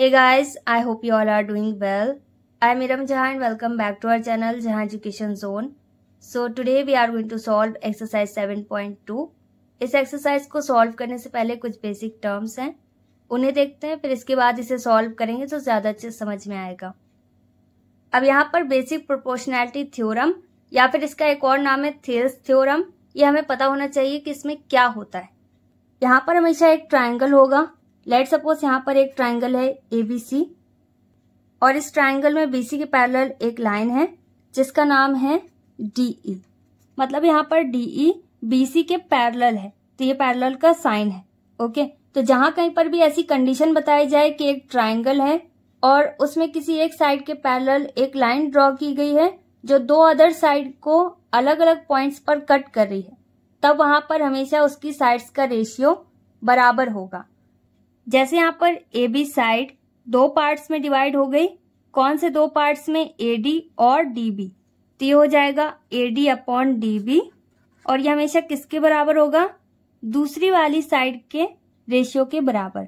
Hey guys I hope you all are doing well I मीरम जहां welcome back to our channel जहां education zone so today we are going to solve exercise 7.2 इस exercise को solve करने से पहले कुछ बेसिक टर्म्स हैं उन्हें देखते हैं फिर इसके बाद इसे सॉल्व करेंगे तो ज़्यादा अच्छे समझ में आएगा अब यहाँ पर बेसिक प्रोपोर्शनैलिटी थ्योरम या फिर इसका एक और नाम है थेल्स थ्योरम ये हमें पता होना चाहिए कि इसमें क्या होता है यहाँ पर हमेशा एक ट्राइंगल होगा लेट सपोज यहाँ पर एक ट्राइंगल है एबीसी और इस ट्राइंगल में बीसी के पैरेलल एक लाइन है जिसका नाम है डीई e. मतलब यहाँ पर डीई बीसी e, के पैरेलल है तो ये पैरेलल का साइन है ओके तो जहां कहीं पर भी ऐसी कंडीशन बताई जाए कि एक ट्राइंगल है और उसमें किसी एक साइड के पैरेलल एक लाइन ड्रॉ की गई है जो दो अदर साइड को अलग अलग पॉइंट्स पर कट कर रही है तब वहां पर हमेशा उसकी साइड्स का रेशियो बराबर होगा जैसे यहाँ पर ए बी साइड दो पार्ट्स में डिवाइड हो गई कौन से दो पार्ट्स में ए डी और डी बी तो ये हो जाएगा A D upon D B और ये हमेशा किसके बराबर होगा दूसरी वाली साइड के रेशियो के बराबर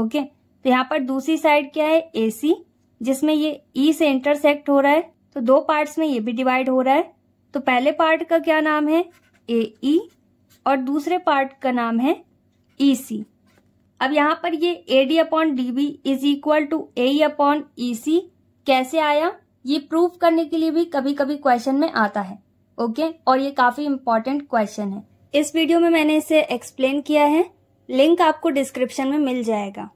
ओके तो यहाँ पर दूसरी साइड क्या है ए सी जिसमें ये ई e से इंटरसेक्ट हो रहा है तो दो पार्ट्स में ये भी डिवाइड हो रहा है तो पहले पार्ट का क्या नाम है ए ई e, और दूसरे पार्ट का नाम है ई e, सी अब यहाँ पर ये A D upon D B is equal to A upon E C कैसे आया ये प्रूफ करने के लिए भी कभी कभी क्वेश्चन में आता है ओके और ये काफी इम्पोर्टेंट क्वेश्चन है इस वीडियो में मैंने इसे एक्सप्लेन किया है लिंक आपको डिस्क्रिप्शन में मिल जाएगा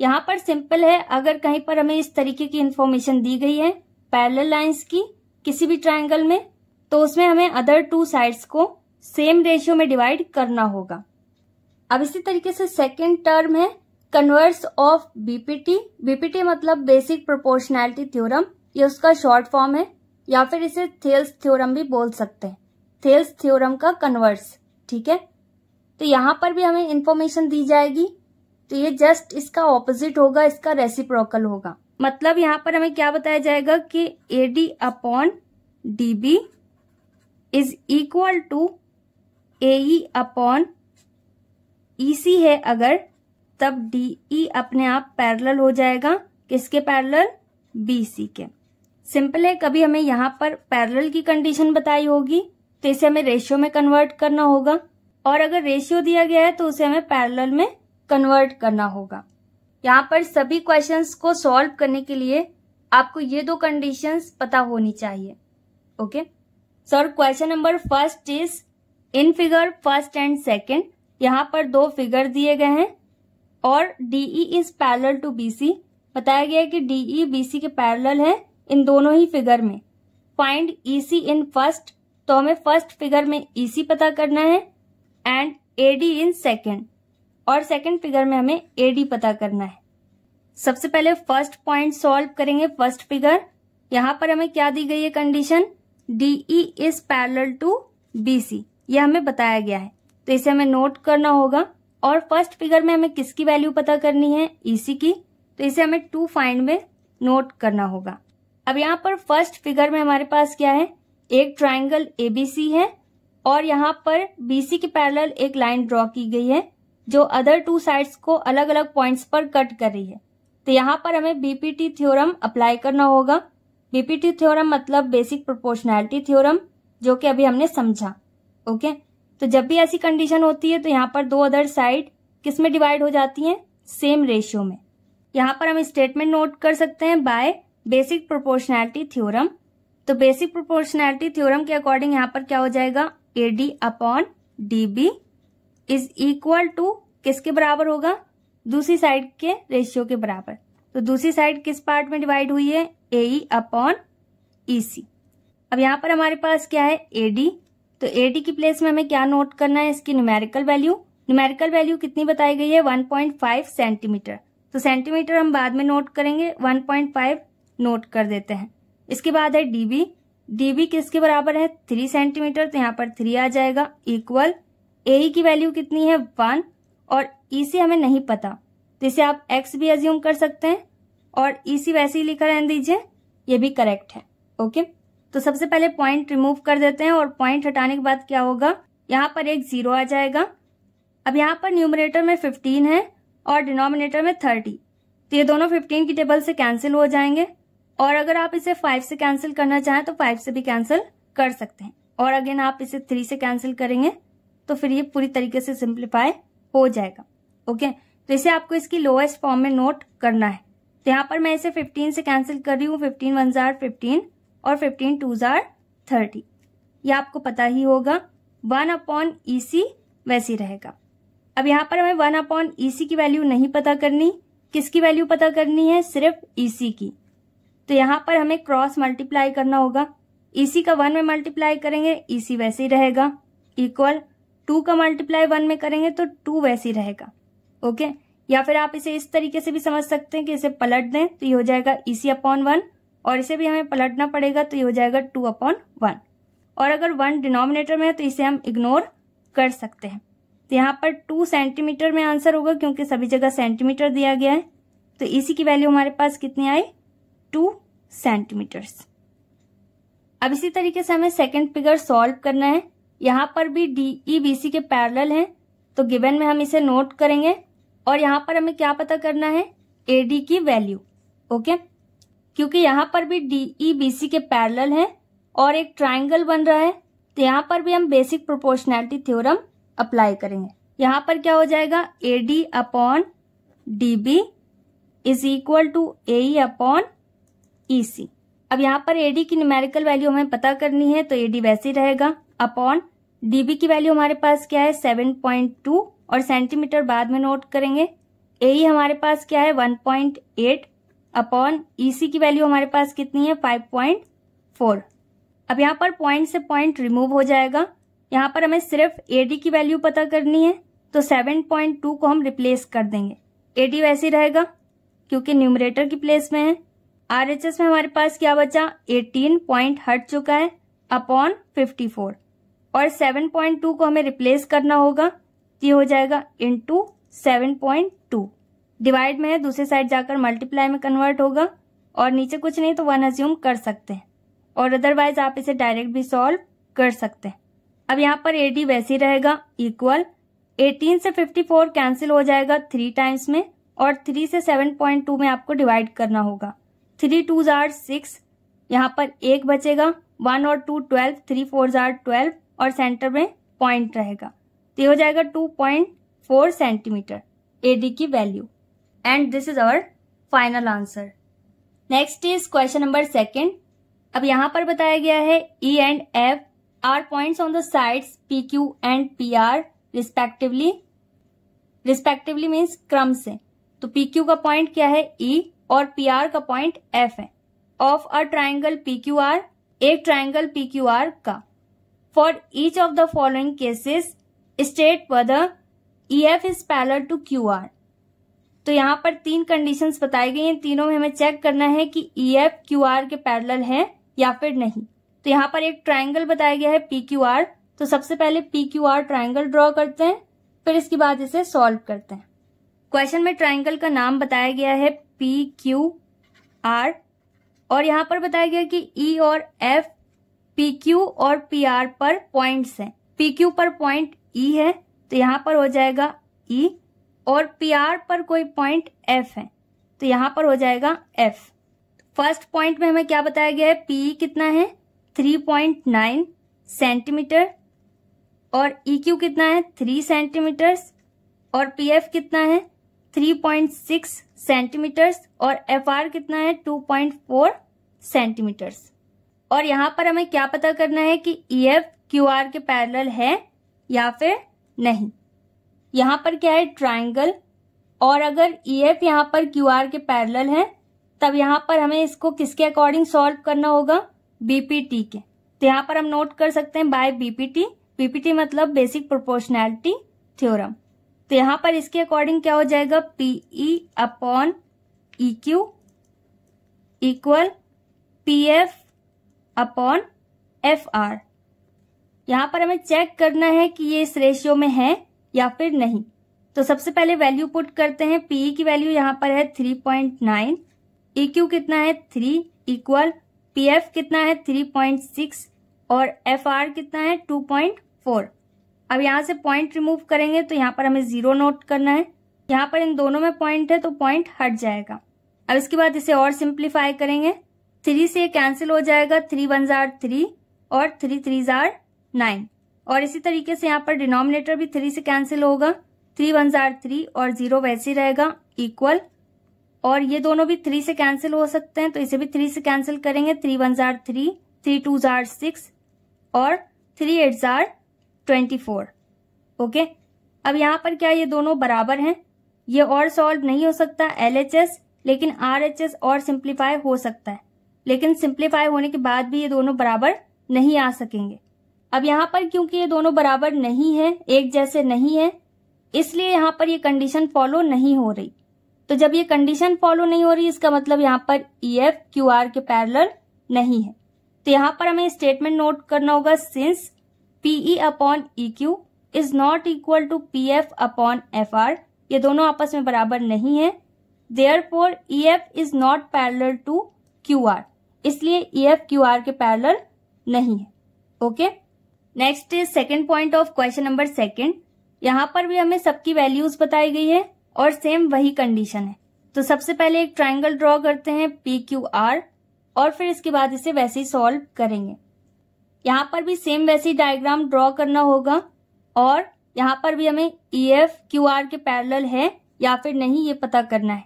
यहाँ पर सिंपल है अगर कहीं पर हमें इस तरीके की इन्फॉर्मेशन दी गई है पैरल लाइन्स की किसी भी ट्राइंगल में तो उसमें हमें अदर टू साइड्स को सेम रेशियो में डिवाइड करना होगा अब इसी तरीके से सेकेंड टर्म है कन्वर्स ऑफ बीपीटी बीपीटी मतलब बेसिक प्रोपोर्शनैलिटी थ्योरम ये उसका शॉर्ट फॉर्म है या फिर इसे थेल्स थ्योरम भी बोल सकते हैं थेल्स थ्योरम का कन्वर्स ठीक है तो यहाँ पर भी हमें इन्फॉर्मेशन दी जाएगी तो ये जस्ट इसका ऑपोजिट होगा इसका रेसिप्रोकल होगा मतलब यहाँ पर हमें क्या बताया जाएगा कि A D upon D B is equal to A upon E C है अगर तब डी ई e अपने आप पैरेलल हो जाएगा किसके पैरेलल सी के सिंपल है कभी हमें यहाँ पर पैरेलल की कंडीशन बताई होगी तो इसे हमें रेशियो में कन्वर्ट करना होगा और अगर रेशियो दिया गया है तो उसे हमें पैरेलल में कन्वर्ट करना होगा यहाँ पर सभी क्वेश्चंस को सॉल्व करने के लिए आपको ये दो कंडीशंस पता होनी चाहिए okay sir question number first is in figure first and second यहाँ पर दो फिगर दिए गए हैं और DE is parallel to BC बताया गया है कि DE BC के पैरल है इन दोनों ही फिगर में फाइंड EC इन फर्स्ट तो हमें फर्स्ट फिगर में EC पता करना है एंड AD इन सेकेंड और सेकेंड फिगर में हमें AD पता करना है सबसे पहले फर्स्ट पॉइंट सॉल्व करेंगे फर्स्ट फिगर यहाँ पर हमें क्या दी गई है condition DE is parallel to BC यह हमें बताया गया है तो इसे हमें नोट करना होगा और फर्स्ट फिगर में हमें किसकी वैल्यू पता करनी है ईसी e की तो इसे हमें टू फाइंड में नोट करना होगा अब यहाँ पर फर्स्ट फिगर में हमारे पास क्या है एक ट्राइंगल एबीसी है और यहाँ पर बीसी के पैरल एक लाइन ड्रॉ की गई है जो अदर टू साइड्स को अलग अलग पॉइंट्स पर कट कर रही है तो यहाँ पर हमें बीपीटी थ्योरम अप्लाई करना होगा बीपीटी थ्योरम मतलब बेसिक प्रोपोर्शनैलिटी थ्योरम जो कि अभी हमने समझा ओके तो जब भी ऐसी कंडीशन होती है तो यहाँ पर दो अदर साइड किस में डिवाइड हो जाती हैं सेम रेशियो में यहाँ पर हम स्टेटमेंट नोट कर सकते हैं बाय बेसिक प्रोपोर्शनैलिटी थ्योरम तो बेसिक प्रोपोर्शनैलिटी थ्योरम के अकॉर्डिंग यहाँ पर क्या हो जाएगा A D upon D B is equal to किसके बराबर होगा दूसरी साइड के रेशियो के बराबर तो दूसरी साइड किस पार्ट में डिवाइड हुई है ए अपॉन ई सी अब यहाँ पर हमारे पास क्या है ए डी तो ए डी की प्लेस में हमें क्या नोट करना है इसकी न्यूमेरिकल वैल्यू न्यूमेरिकल वैल्यू कितनी बताई गई है 1.5 सेंटीमीटर तो सेंटीमीटर हम बाद में नोट करेंगे 1.5 नोट कर देते हैं इसके बाद है डीबी डीबी किसके बराबर है थ्री सेंटीमीटर तो यहाँ पर थ्री आ जाएगा इक्वल ए e की वैल्यू कितनी है वन और ई e सी हमें नहीं पता तो इसे आप एक्स भी एज्यूम कर सकते हैं और ई e वैसे ही लिखा रहने दीजिए ये भी करेक्ट है ओके तो सबसे पहले पॉइंट रिमूव कर देते हैं और पॉइंट हटाने के बाद क्या होगा यहाँ पर एक जीरो आ जाएगा अब यहाँ पर न्यूमरेटर में फिफ्टीन है और डिनोमिनेटर में थर्टी तो ये दोनों फिफ्टीन की टेबल से कैंसिल हो जाएंगे और अगर आप इसे फाइव से कैंसिल करना चाहें तो फाइव से भी कैंसिल कर सकते हैं और अगेन आप इसे थ्री से कैंसिल करेंगे तो फिर ये पूरी तरीके से सिंप्लीफाई हो जाएगा ओके तो इसे आपको इसकी लोएस्ट फॉर्म में नोट करना है तो यहाँ पर मैं इसे 15 से कैंसिल कर रही हूँ 15 वन जार फिफ्टीन और फिफ्टीन टू जार थर्टी ये आपको पता ही होगा वन अपॉन ई वैसी वैसे रहेगा अब यहाँ पर हमें वन अपॉन ई की वैल्यू नहीं पता करनी किसकी वैल्यू पता करनी है सिर्फ ई e की तो यहाँ पर हमें क्रॉस मल्टीप्लाई करना होगा ई e का वन में मल्टीप्लाई करेंगे ई e वैसे ही रहेगा इक्वल टू का मल्टीप्लाई वन में करेंगे तो टू वैसे ही रहेगा ओके या फिर आप इसे इस तरीके से भी समझ सकते हैं कि इसे पलट दें तो ये हो जाएगा ई सी अपॉन वन और इसे भी हमें पलटना पड़ेगा तो ये हो जाएगा टू अपॉन वन और अगर वन डिनोमिनेटर में है तो इसे हम इग्नोर कर सकते हैं तो यहाँ पर टू सेंटीमीटर में आंसर होगा क्योंकि सभी जगह सेंटीमीटर दिया गया है तो इसी की वैल्यू हमारे पास कितनी आई टू सेंटीमीटर्स अब इसी तरीके से हमें सेकेंड फिगर सॉल्व करना है यहाँ पर भी डी ई बी सी के पैरल है तो गिवन में हम इसे नोट करेंगे और यहाँ पर हमें क्या पता करना है एडी की वैल्यू ओके okay? क्योंकि यहाँ पर भी डी बी सी के पैरल है और एक ट्राइंगल बन रहा है तो यहाँ पर भी हम बेसिक प्रोपोर्शनैलिटी थ्योरम अप्लाई करेंगे यहाँ पर क्या हो जाएगा A D upon D B is equal to A upon E C अब यहाँ पर एडी की न्यूमेरिकल वैल्यू हमें पता करनी है तो एडी वैसे रहेगा अपॉन डी बी की वैल्यू हमारे पास क्या है सेवन पॉइंट टू और सेंटीमीटर बाद में नोट करेंगे ए e हमारे पास क्या है one point eight upon E C e की वैल्यू हमारे पास कितनी है फाइव पॉइंट फोर अब यहाँ पर पॉइंट से पॉइंट रिमूव हो जाएगा यहाँ पर हमें सिर्फ एडी की वैल्यू पता करनी है तो सेवन पॉइंट टू को हम रिप्लेस कर देंगे एडी वैसे रहेगा क्योंकि न्यूमरेटर की प्लेस में है आर एच एस में हमारे पास क्या बचा एटीन पॉइंट हट चुका है अपॉन फिफ्टी फोर और सेवन पॉइंट टू को हमें रिप्लेस करना होगा ये हो जाएगा इंटू सेवन पॉइंट डिवाइड में है दूसरी साइड जाकर मल्टीप्लाई में कन्वर्ट होगा और नीचे कुछ नहीं तो वन अज्यूम कर सकते हैं और अदरवाइज आप इसे डायरेक्ट भी सॉल्व कर सकते हैं अब यहाँ पर एडी वैसे ही रहेगा इक्वल 18 से 54 कैंसिल हो जाएगा थ्री टाइम्स में और थ्री से 7.2 में आपको डिवाइड करना होगा थ्री टू जार सिक्स यहाँ पर एक बचेगा वन और टू ट्वेल्व थ्री फोर जार ट्वेल्व और सेंटर में पॉइंट रहेगा तो हो जाएगा two point four centimetre A D की value and this is our final answer next is question number second अब यहां पर बताया गया है E and F are points on the sides P Q and P R respectively respectively means क्रम से तो पी क्यू का पॉइंट क्या है ई e, और पी आर का पॉइंट एफ है of a triangle P Q R एक ट्राइंगल पी क्यू आर का for each of the following cases state the E F is parallel to Q R तो यहाँ पर तीन conditions बताई गई हैं तीनों में हमें चेक करना है कि ई एफ क्यू आर के पैरल है या फिर नहीं तो यहाँ पर एक ट्राइंगल बताया गया है पी क्यू आर तो सबसे पहले P Q R triangle draw करते हैं फिर इसके बाद इसे सॉल्व करते हैं क्वेश्चन में ट्राइंगल का नाम बताया गया है पी क्यू आर और यहाँ पर बताया गया कि ई e और एफ पी क्यू और पी आर पर पॉइंट्स हैं पी क्यू पर पॉइंट ई e है तो यहाँ पर हो जाएगा ई e, और पी आर पर कोई पॉइंट एफ है तो यहाँ पर हो जाएगा एफ फर्स्ट पॉइंट में हमें क्या बताया गया है पी कितना है 3.9 सेंटीमीटर और ई e क्यू कितना है 3 सेंटीमीटर्स और पी एफ कितना है 3.6 सेंटीमीटर्स और एफ आर कितना है 2.4 सेंटीमीटर्स और यहां पर हमें क्या पता करना है कि ई एफ क्यू आर के पैरल है या फिर नहीं यहाँ पर क्या है ट्राइंगल और अगर ई e एफ यहाँ पर क्यू आर के पैरल है तब यहाँ पर हमें इसको किसके अकॉर्डिंग सॉल्व करना होगा बीपीटी के तो यहाँ पर हम नोट कर सकते हैं बाय बीपीटी बीपीटी मतलब बेसिक प्रोपोर्शनैलिटी थ्योरम तो यहाँ पर इसके अकॉर्डिंग क्या हो जाएगा PE upon E Q equal P F upon F R यहाँ पर हमें चेक करना है कि ये इस रेशियो में है या फिर नहीं तो सबसे पहले वैल्यू पुट करते हैं पीई e की वैल्यू यहाँ पर है three point nine E Q कितना है थ्री इक्वल पी एफ कितना है थ्री पॉइंट सिक्स और एफ आर कितना है टू पॉइंट फोर अब यहाँ से पॉइंट रिमूव करेंगे तो यहाँ पर हमें जीरो नोट करना है यहाँ पर इन दोनों में पॉइंट है तो पॉइंट हट जाएगा अब इसके बाद इसे और सिंप्लीफाई करेंगे थ्री से कैंसिल हो जाएगा थ्री वन जार थ्री और थ्री थ्री जार नाइन और इसी तरीके से यहाँ पर डिनोमिनेटर भी थ्री से कैंसिल होगा थ्री वन जार थ्री और जीरो वैसे रहेगा इक्वल और ये दोनों भी थ्री से कैंसिल हो सकते हैं तो इसे भी थ्री से कैंसिल करेंगे थ्री वन जार थ्री थ्री टू जार सिक्स और थ्री एट जार ट्वेंटी फोर ओके अब यहाँ पर क्या ये दोनों बराबर हैं ये और सॉल्व नहीं हो सकता एल एच एस लेकिन आर एच एस और सिंप्लीफाई हो सकता है लेकिन सिंप्लीफाई होने के बाद भी ये दोनों बराबर नहीं आ सकेंगे अब यहाँ पर क्योंकि ये दोनों बराबर नहीं है एक जैसे नहीं है इसलिए यहाँ पर ये कंडीशन फॉलो नहीं हो रही तो जब ये कंडीशन फॉलो नहीं हो रही इसका मतलब यहाँ पर ई एफ क्यू आर के पैरलर नहीं है तो यहाँ पर हमें स्टेटमेंट नोट करना होगा since PE upon E Q is not equal to P F upon F R ये दोनों आपस में बराबर नहीं है therefore E F is not parallel to Q R इसलिए ई एफ क्यू आर के पैरलर नहीं है okay okay? Next is second point of question number second यहाँ पर भी हमें सबकी वैल्यूज बताई गई है और सेम वही कंडीशन है तो सबसे पहले एक ट्राइंगल ड्रॉ करते हैं पी क्यू आर और फिर इसके बाद इसे वैसे ही सॉल्व करेंगे यहाँ पर भी सेम वैसे डायग्राम ड्रॉ करना होगा और यहाँ पर भी हमें ई एफ क्यू आर के पैरेलल है या फिर नहीं ये पता करना है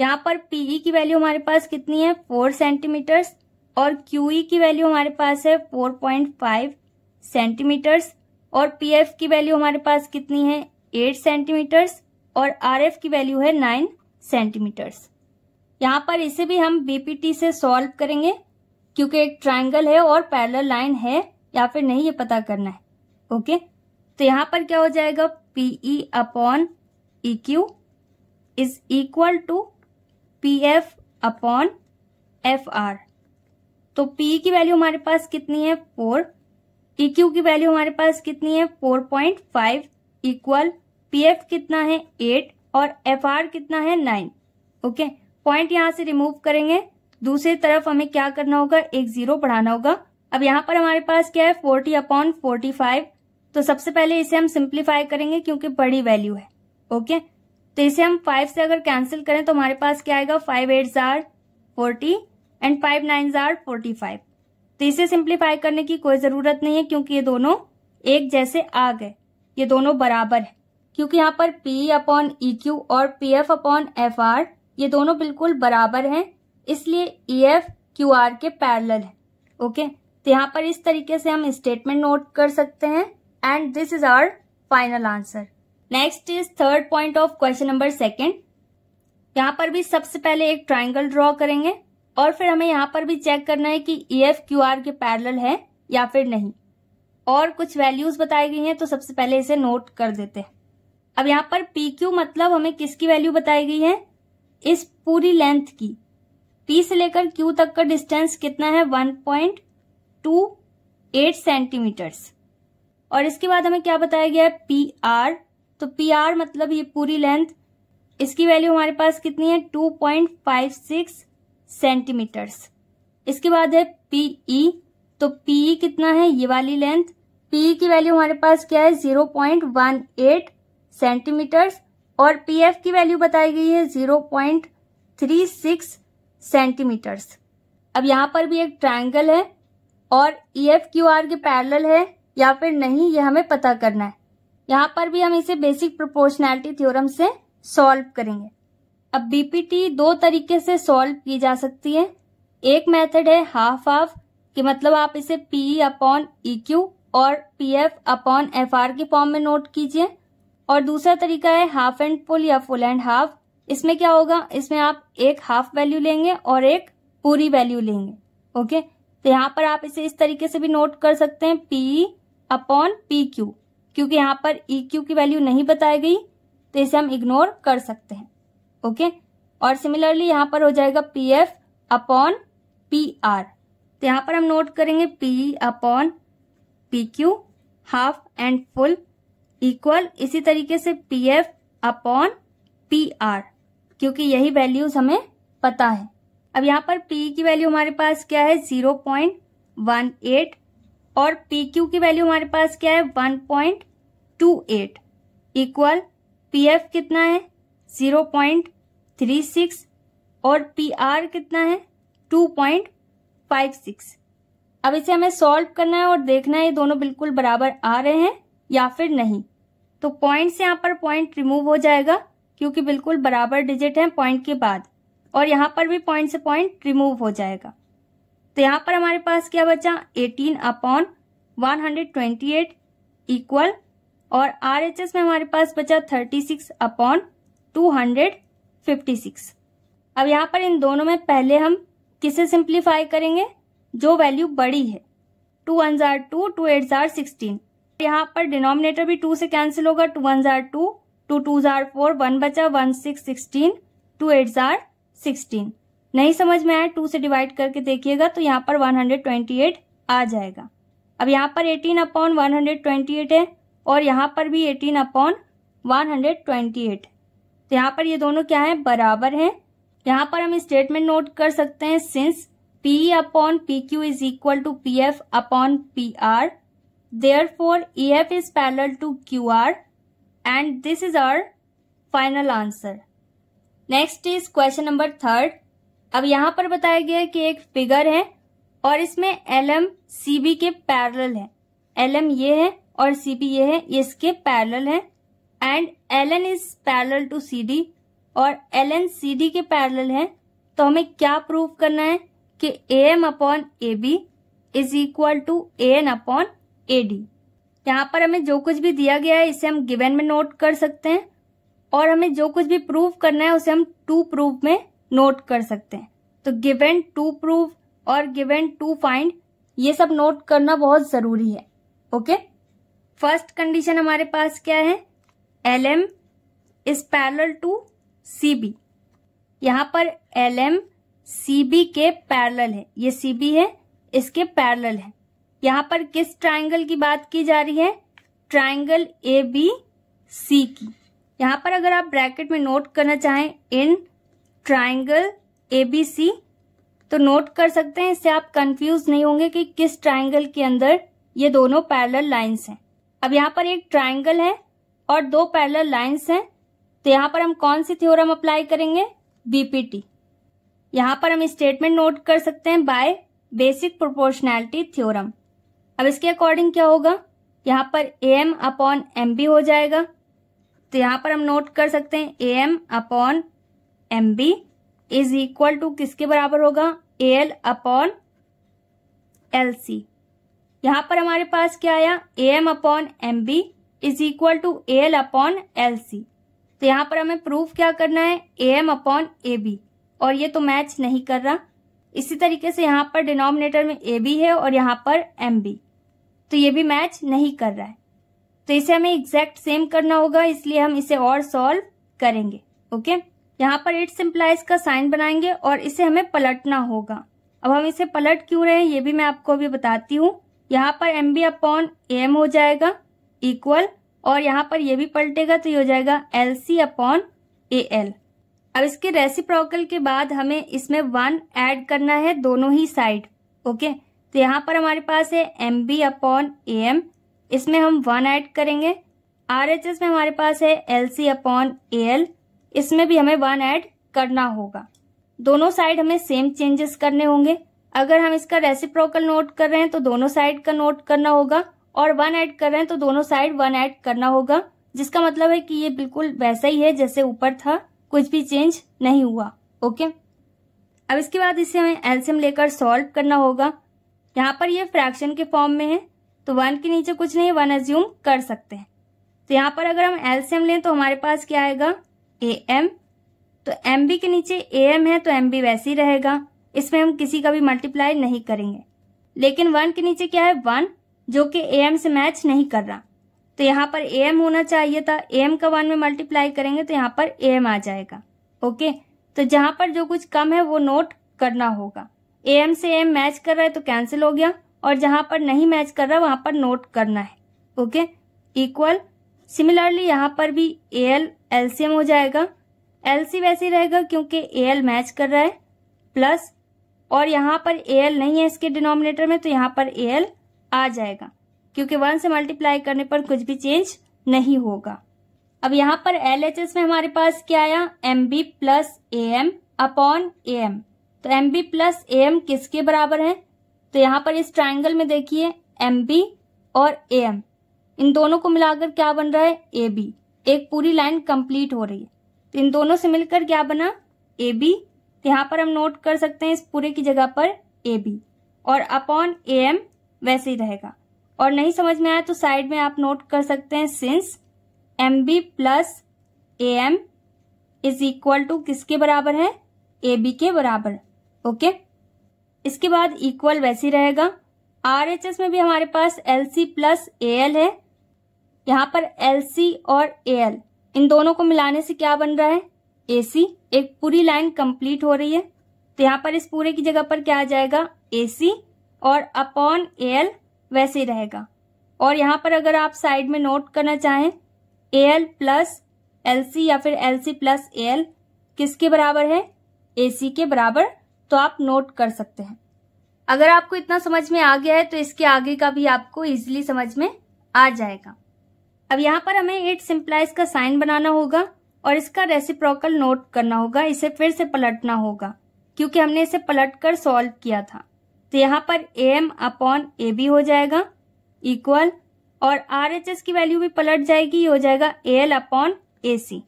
यहाँ पर पीई e की वैल्यू हमारे पास कितनी है फोर सेंटीमीटर्स और क्यूई e की वैल्यू हमारे पास है फोर पॉइंट फाइव सेंटीमीटर्स और पीएफ की वैल्यू हमारे पास कितनी है एट सेंटीमीटर्स और आरएफ की वैल्यू है नाइन सेंटीमीटर्स यहाँ पर इसे भी हम बीपीटी से सॉल्व करेंगे क्योंकि एक ट्राइंगल है और पैरल लाइन है या फिर नहीं ये पता करना है ओके तो यहाँ पर क्या हो जाएगा PE upon E Q is equal to तो P F upon F R तो पीई की वैल्यू हमारे पास कितनी है फोर EQ क्यू की वैल्यू हमारे पास कितनी है four point five equal P F कितना है एट और एफ आर कितना है नाइन ओके पॉइंट यहाँ से रिमूव करेंगे दूसरी तरफ हमें क्या करना होगा एक जीरो बढ़ाना होगा अब यहाँ पर हमारे पास क्या है फोर्टी अपॉन फोर्टी फाइव तो सबसे पहले इसे हम सिंप्लीफाई करेंगे क्योंकि बड़ी वैल्यू है ओके तो इसे हम फाइव से अगर कैंसिल करें तो हमारे पास क्या आएगा फाइव एट जार फोर्टी एंड फाइव नाइन जार फोर्टी फाइव तो इसे सिंप्लीफाई करने की कोई ज़रूरत नहीं है क्योंकि ये दोनों एक जैसे आ गए ये दोनों बराबर है क्योंकि यहाँ पर पी अपॉन ई क्यू और P F upon F R ये दोनों बिल्कुल बराबर हैं इसलिए ई एफ क्यू आर के पैरल है ओके तो यहाँ पर इस तरीके से हम स्टेटमेंट नोट कर सकते हैं and this is our final answer next is third point of question number second यहाँ पर भी सबसे पहले एक ट्राइंगल ड्रॉ करेंगे और फिर हमें यहाँ पर भी चेक करना है कि ई एफ क्यू आर के पैरल है या फिर नहीं और कुछ वैल्यूज बताई गई हैं तो सबसे पहले इसे नोट कर देते हैं अब यहाँ पर पी क्यू मतलब हमें किसकी वैल्यू बताई गई है इस पूरी लेंथ की पी से लेकर क्यू तक का डिस्टेंस कितना है 1.28 सेंटीमीटर्स और इसके बाद हमें क्या बताया गया है पी आर तो पी आर मतलब ये पूरी लेंथ इसकी वैल्यू हमारे पास कितनी है 2.56 सेंटीमीटर्स इसके बाद है पीई e, तो पीई e कितना है ये वाली लेंथ पीई e की वैल्यू हमारे पास क्या है zero point one eight centimetres और पीएफ की वैल्यू बताई गई है zero point three six centimetres अब यहाँ पर भी एक ट्रायंगल है और ई एफ क्यू आर के पैरल है या फिर नहीं ये हमें पता करना है यहाँ पर भी हम इसे बेसिक प्रोपोर्शनैलिटी थ्योरम से सॉल्व करेंगे अब बीपीटी दो तरीके से सॉल्व की जा सकती है एक मेथड है हाफ हाफ कि मतलब आप इसे पी अपॉन ई क्यू और P F upon F R के फॉर्म में नोट कीजिए और दूसरा तरीका है हाफ एंड फुल या फुल एंड हाफ इसमें क्या होगा इसमें आप एक हाफ वैल्यू लेंगे और एक पूरी वैल्यू लेंगे ओके तो यहाँ पर आप इसे इस तरीके से भी नोट कर सकते हैं पी अपॉन पी क्यू क्योंकि यहाँ पर ई e क्यू की वैल्यू नहीं बताई गई तो इसे हम इग्नोर कर सकते हैं ओके और सिमिलरली यहाँ पर हो जाएगा P F upon P R तो यहाँ पर हम नोट करेंगे P upon P Q half and full equal इसी तरीके से P F upon P R क्योंकि यही वैल्यूज हमें पता है अब यहाँ पर पी की वैल्यू हमारे पास क्या है जीरो पॉइंट वन एट और पी क्यू की वैल्यू हमारे पास क्या है one point two eight equal P F कितना है जीरो पॉइंट थ्री सिक्स और पी आर कितना है टू पॉइंट फाइव सिक्स अब इसे हमें सॉल्व करना है और देखना है ये दोनों बिल्कुल बराबर आ रहे हैं या फिर नहीं तो पॉइंट से यहाँ पर पॉइंट रिमूव हो जाएगा क्योंकि बिल्कुल बराबर डिजिट है पॉइंट के बाद और यहाँ पर भी पॉइंट से पॉइंट रिमूव हो जाएगा तो यहाँ पर हमारे पास क्या बचा 18 अपॉन 128 इक्वल और एस में हमारे पास बचा 36 अपॉन हंड्रेड फिफ्टी सिक्स अब यहाँ पर इन दोनों में पहले हम किसे सिंप्लीफाई करेंगे जो वैल्यू बड़ी है टू वन जार टू टू एट जार सिक्सटीन यहाँ पर डिनोमिनेटर भी टू से कैंसिल होगा टू वन जार टू टू टू जार फोर वन बचा one six sixteen two eight जार सिक्सटीन नहीं समझ में आया टू से डिवाइड करके देखिएगा तो यहाँ पर वन हंड्रेड ट्वेंटी एट आ जाएगा अब यहाँ पर eighteen upon one hundred twenty eight है और यहाँ पर भी eighteen upon one hundred twenty eight तो यहाँ पर ये दोनों क्या है बराबर है यहाँ पर हम स्टेटमेंट नोट कर सकते हैं since P upon P Q is equal to P F upon P R therefore E F is parallel to Q R and this is our final answer next is question number third अब यहाँ पर बताया गया है कि एक figure है और इसमें एल एम सी बी के पैरल है एल एम ये है और सी बी ये है इसके पैरल है and L N is parallel to C D और एल एन सी डी के पैरल है तो हमें क्या प्रूव करना है कि A M upon A B is equal to A N upon A D यहाँ पर हमें जो कुछ भी दिया गया है इसे हम गिवन में नोट कर सकते हैं और हमें जो कुछ भी प्रूव करना है उसे हम टू प्रूफ में नोट कर सकते हैं तो गिवन टू प्रूफ और गिवन टू फाइंड ये सब नोट करना बहुत जरूरी है ओके फर्स्ट कंडीशन हमारे पास क्या है L M is parallel to C B यहाँ पर एल एम सी बी के पैरल है ये सी बी है इसके पैरल है यहां पर किस ट्राइंगल की बात की जा रही है ट्राइंगल ए बी सी की यहाँ पर अगर आप ब्रैकेट में नोट करना चाहें इन ट्राइंगल ए बी सी तो नोट कर सकते हैं इससे आप कंफ्यूज नहीं होंगे कि किस ट्राइंगल के अंदर ये दोनों पैरल लाइंस हैं अब यहाँ पर एक ट्राइंगल है और दो पैरेलल लाइंस हैं तो यहाँ पर हम कौन सी थ्योरम अप्लाई करेंगे बीपीटी यहाँ पर हम स्टेटमेंट नोट कर सकते हैं बाय बेसिक प्रोपोर्शनैलिटी थ्योरम अब इसके अकॉर्डिंग क्या होगा यहाँ पर A M upon M B हो जाएगा तो यहाँ पर हम नोट कर सकते हैं A M upon M B is equal to किसके बराबर होगा A L upon L C यहाँ पर हमारे पास क्या आया A M upon M B is equal to A L upon L C तो यहाँ पर हमें प्रूफ क्या करना है A M upon A B और ये तो मैच नहीं कर रहा इसी तरीके से यहाँ पर डिनोमिनेटर में ए बी है और यहाँ पर एम बी तो ये भी मैच नहीं कर रहा है तो इसे हमें एग्जैक्ट सेम करना होगा इसलिए हम इसे और सॉल्व करेंगे ओके यहाँ पर इट्स इम्प्लाइज का साइन बनाएंगे और इसे हमें पलटना होगा अब हम इसे पलट क्यों रहे हैं ये भी मैं आपको अभी बताती हूँ यहाँ पर एम बी अपॉन एम हो जाएगा इक्वल और यहाँ पर ये भी पलटेगा तो ये हो जाएगा L C upon A L अब इसके रेसिप्रोकल के बाद हमें इसमें वन ऐड करना है दोनों ही साइड ओके तो यहाँ पर हमारे पास है M B upon A M इसमें हम वन ऐड करेंगे आर एच एस में हमारे पास है L C upon A L इसमें भी हमें वन ऐड करना होगा दोनों साइड हमें सेम चेंजेस करने होंगे अगर हम इसका रेसिप्रोकल नोट कर रहे हैं तो दोनों साइड का नोट करना होगा और वन ऐड कर रहे हैं तो दोनों साइड वन ऐड करना होगा जिसका मतलब है कि ये बिल्कुल वैसा ही है जैसे ऊपर था कुछ भी चेंज नहीं हुआ ओके अब इसके बाद इसे हमें एल्सियम लेकर सॉल्व करना होगा यहाँ पर ये फ्रैक्शन के फॉर्म में है तो वन के नीचे कुछ नहीं वन एज्यूम कर सकते हैं तो यहाँ पर अगर हम एल्सियम लें तो हमारे पास क्या आएगा ए एम तो एम बी के नीचे ए एम है तो एम बी वैसे ही रहेगा इसमें हम किसी का भी मल्टीप्लाई नहीं करेंगे लेकिन वन के नीचे क्या है वन जो कि एम से मैच नहीं कर रहा तो यहाँ पर एम होना चाहिए था एम का वन में मल्टीप्लाई करेंगे तो यहाँ पर एम आ जाएगा ओके तो जहाँ पर जो कुछ कम है वो नोट करना होगा एम से एम मैच कर रहा है तो कैंसिल हो गया और जहाँ पर नहीं मैच कर रहा वहां पर नोट करना है ओके इक्वल सिमिलरली यहाँ पर भी ए एल एलसीएम हो जाएगा एल सी वैसे रहेगा क्योंकि ए एल मैच कर रहा है प्लस और यहाँ पर ए एल नहीं है इसके डिनोमिनेटर में तो यहाँ पर ए एल आ जाएगा क्योंकि वन से मल्टीप्लाई करने पर कुछ भी चेंज नहीं होगा अब यहाँ पर एल एच एस में हमारे पास क्या आया M B plus A M upon A M तो M B plus A M किसके बराबर है तो यहाँ पर इस ट्राइंगल में देखिए एम बी और ए एम इन दोनों को मिलाकर क्या बन रहा है ए बी एक पूरी लाइन कंप्लीट हो रही है तो इन दोनों से मिलकर क्या बना ए बी तो यहाँ पर हम नोट कर सकते हैं इस पूरे की जगह पर ए बी और अपॉन ए एम वैसे ही रहेगा और नहीं समझ में आया तो साइड में आप नोट कर सकते हैं since M B plus A M is equal to किसके बराबर है ए बी के बराबर ओके इसके बाद इक्वल वैसे ही रहेगा आर एच एस में भी हमारे पास L C plus A L है यहाँ पर एल सी और ए एल इन दोनों को मिलाने से क्या बन रहा है ए सी एक पूरी लाइन कंप्लीट हो रही है तो यहाँ पर इस पूरे की जगह पर क्या आ जाएगा ए सी और अपॉन ए एल वैसे ही रहेगा और यहाँ पर अगर आप साइड में नोट करना चाहें A L plus L C या फिर L C plus A L किसके बराबर है ए सी के बराबर तो आप नोट कर सकते हैं अगर आपको इतना समझ में आ गया है तो इसके आगे का भी आपको इजीली समझ में आ जाएगा अब यहाँ पर हमें एट सिंप्लाइज का साइन बनाना होगा और इसका रेसिप्रोकल नोट करना होगा इसे फिर से पलटना होगा क्योंकि हमने इसे पलट कर सॉल्व किया था तो यहाँ पर A M upon A B हो जाएगा इक्वल और आर एच एस की वैल्यू भी पलट जाएगी ये हो जाएगा ए एल अपॉन ए सी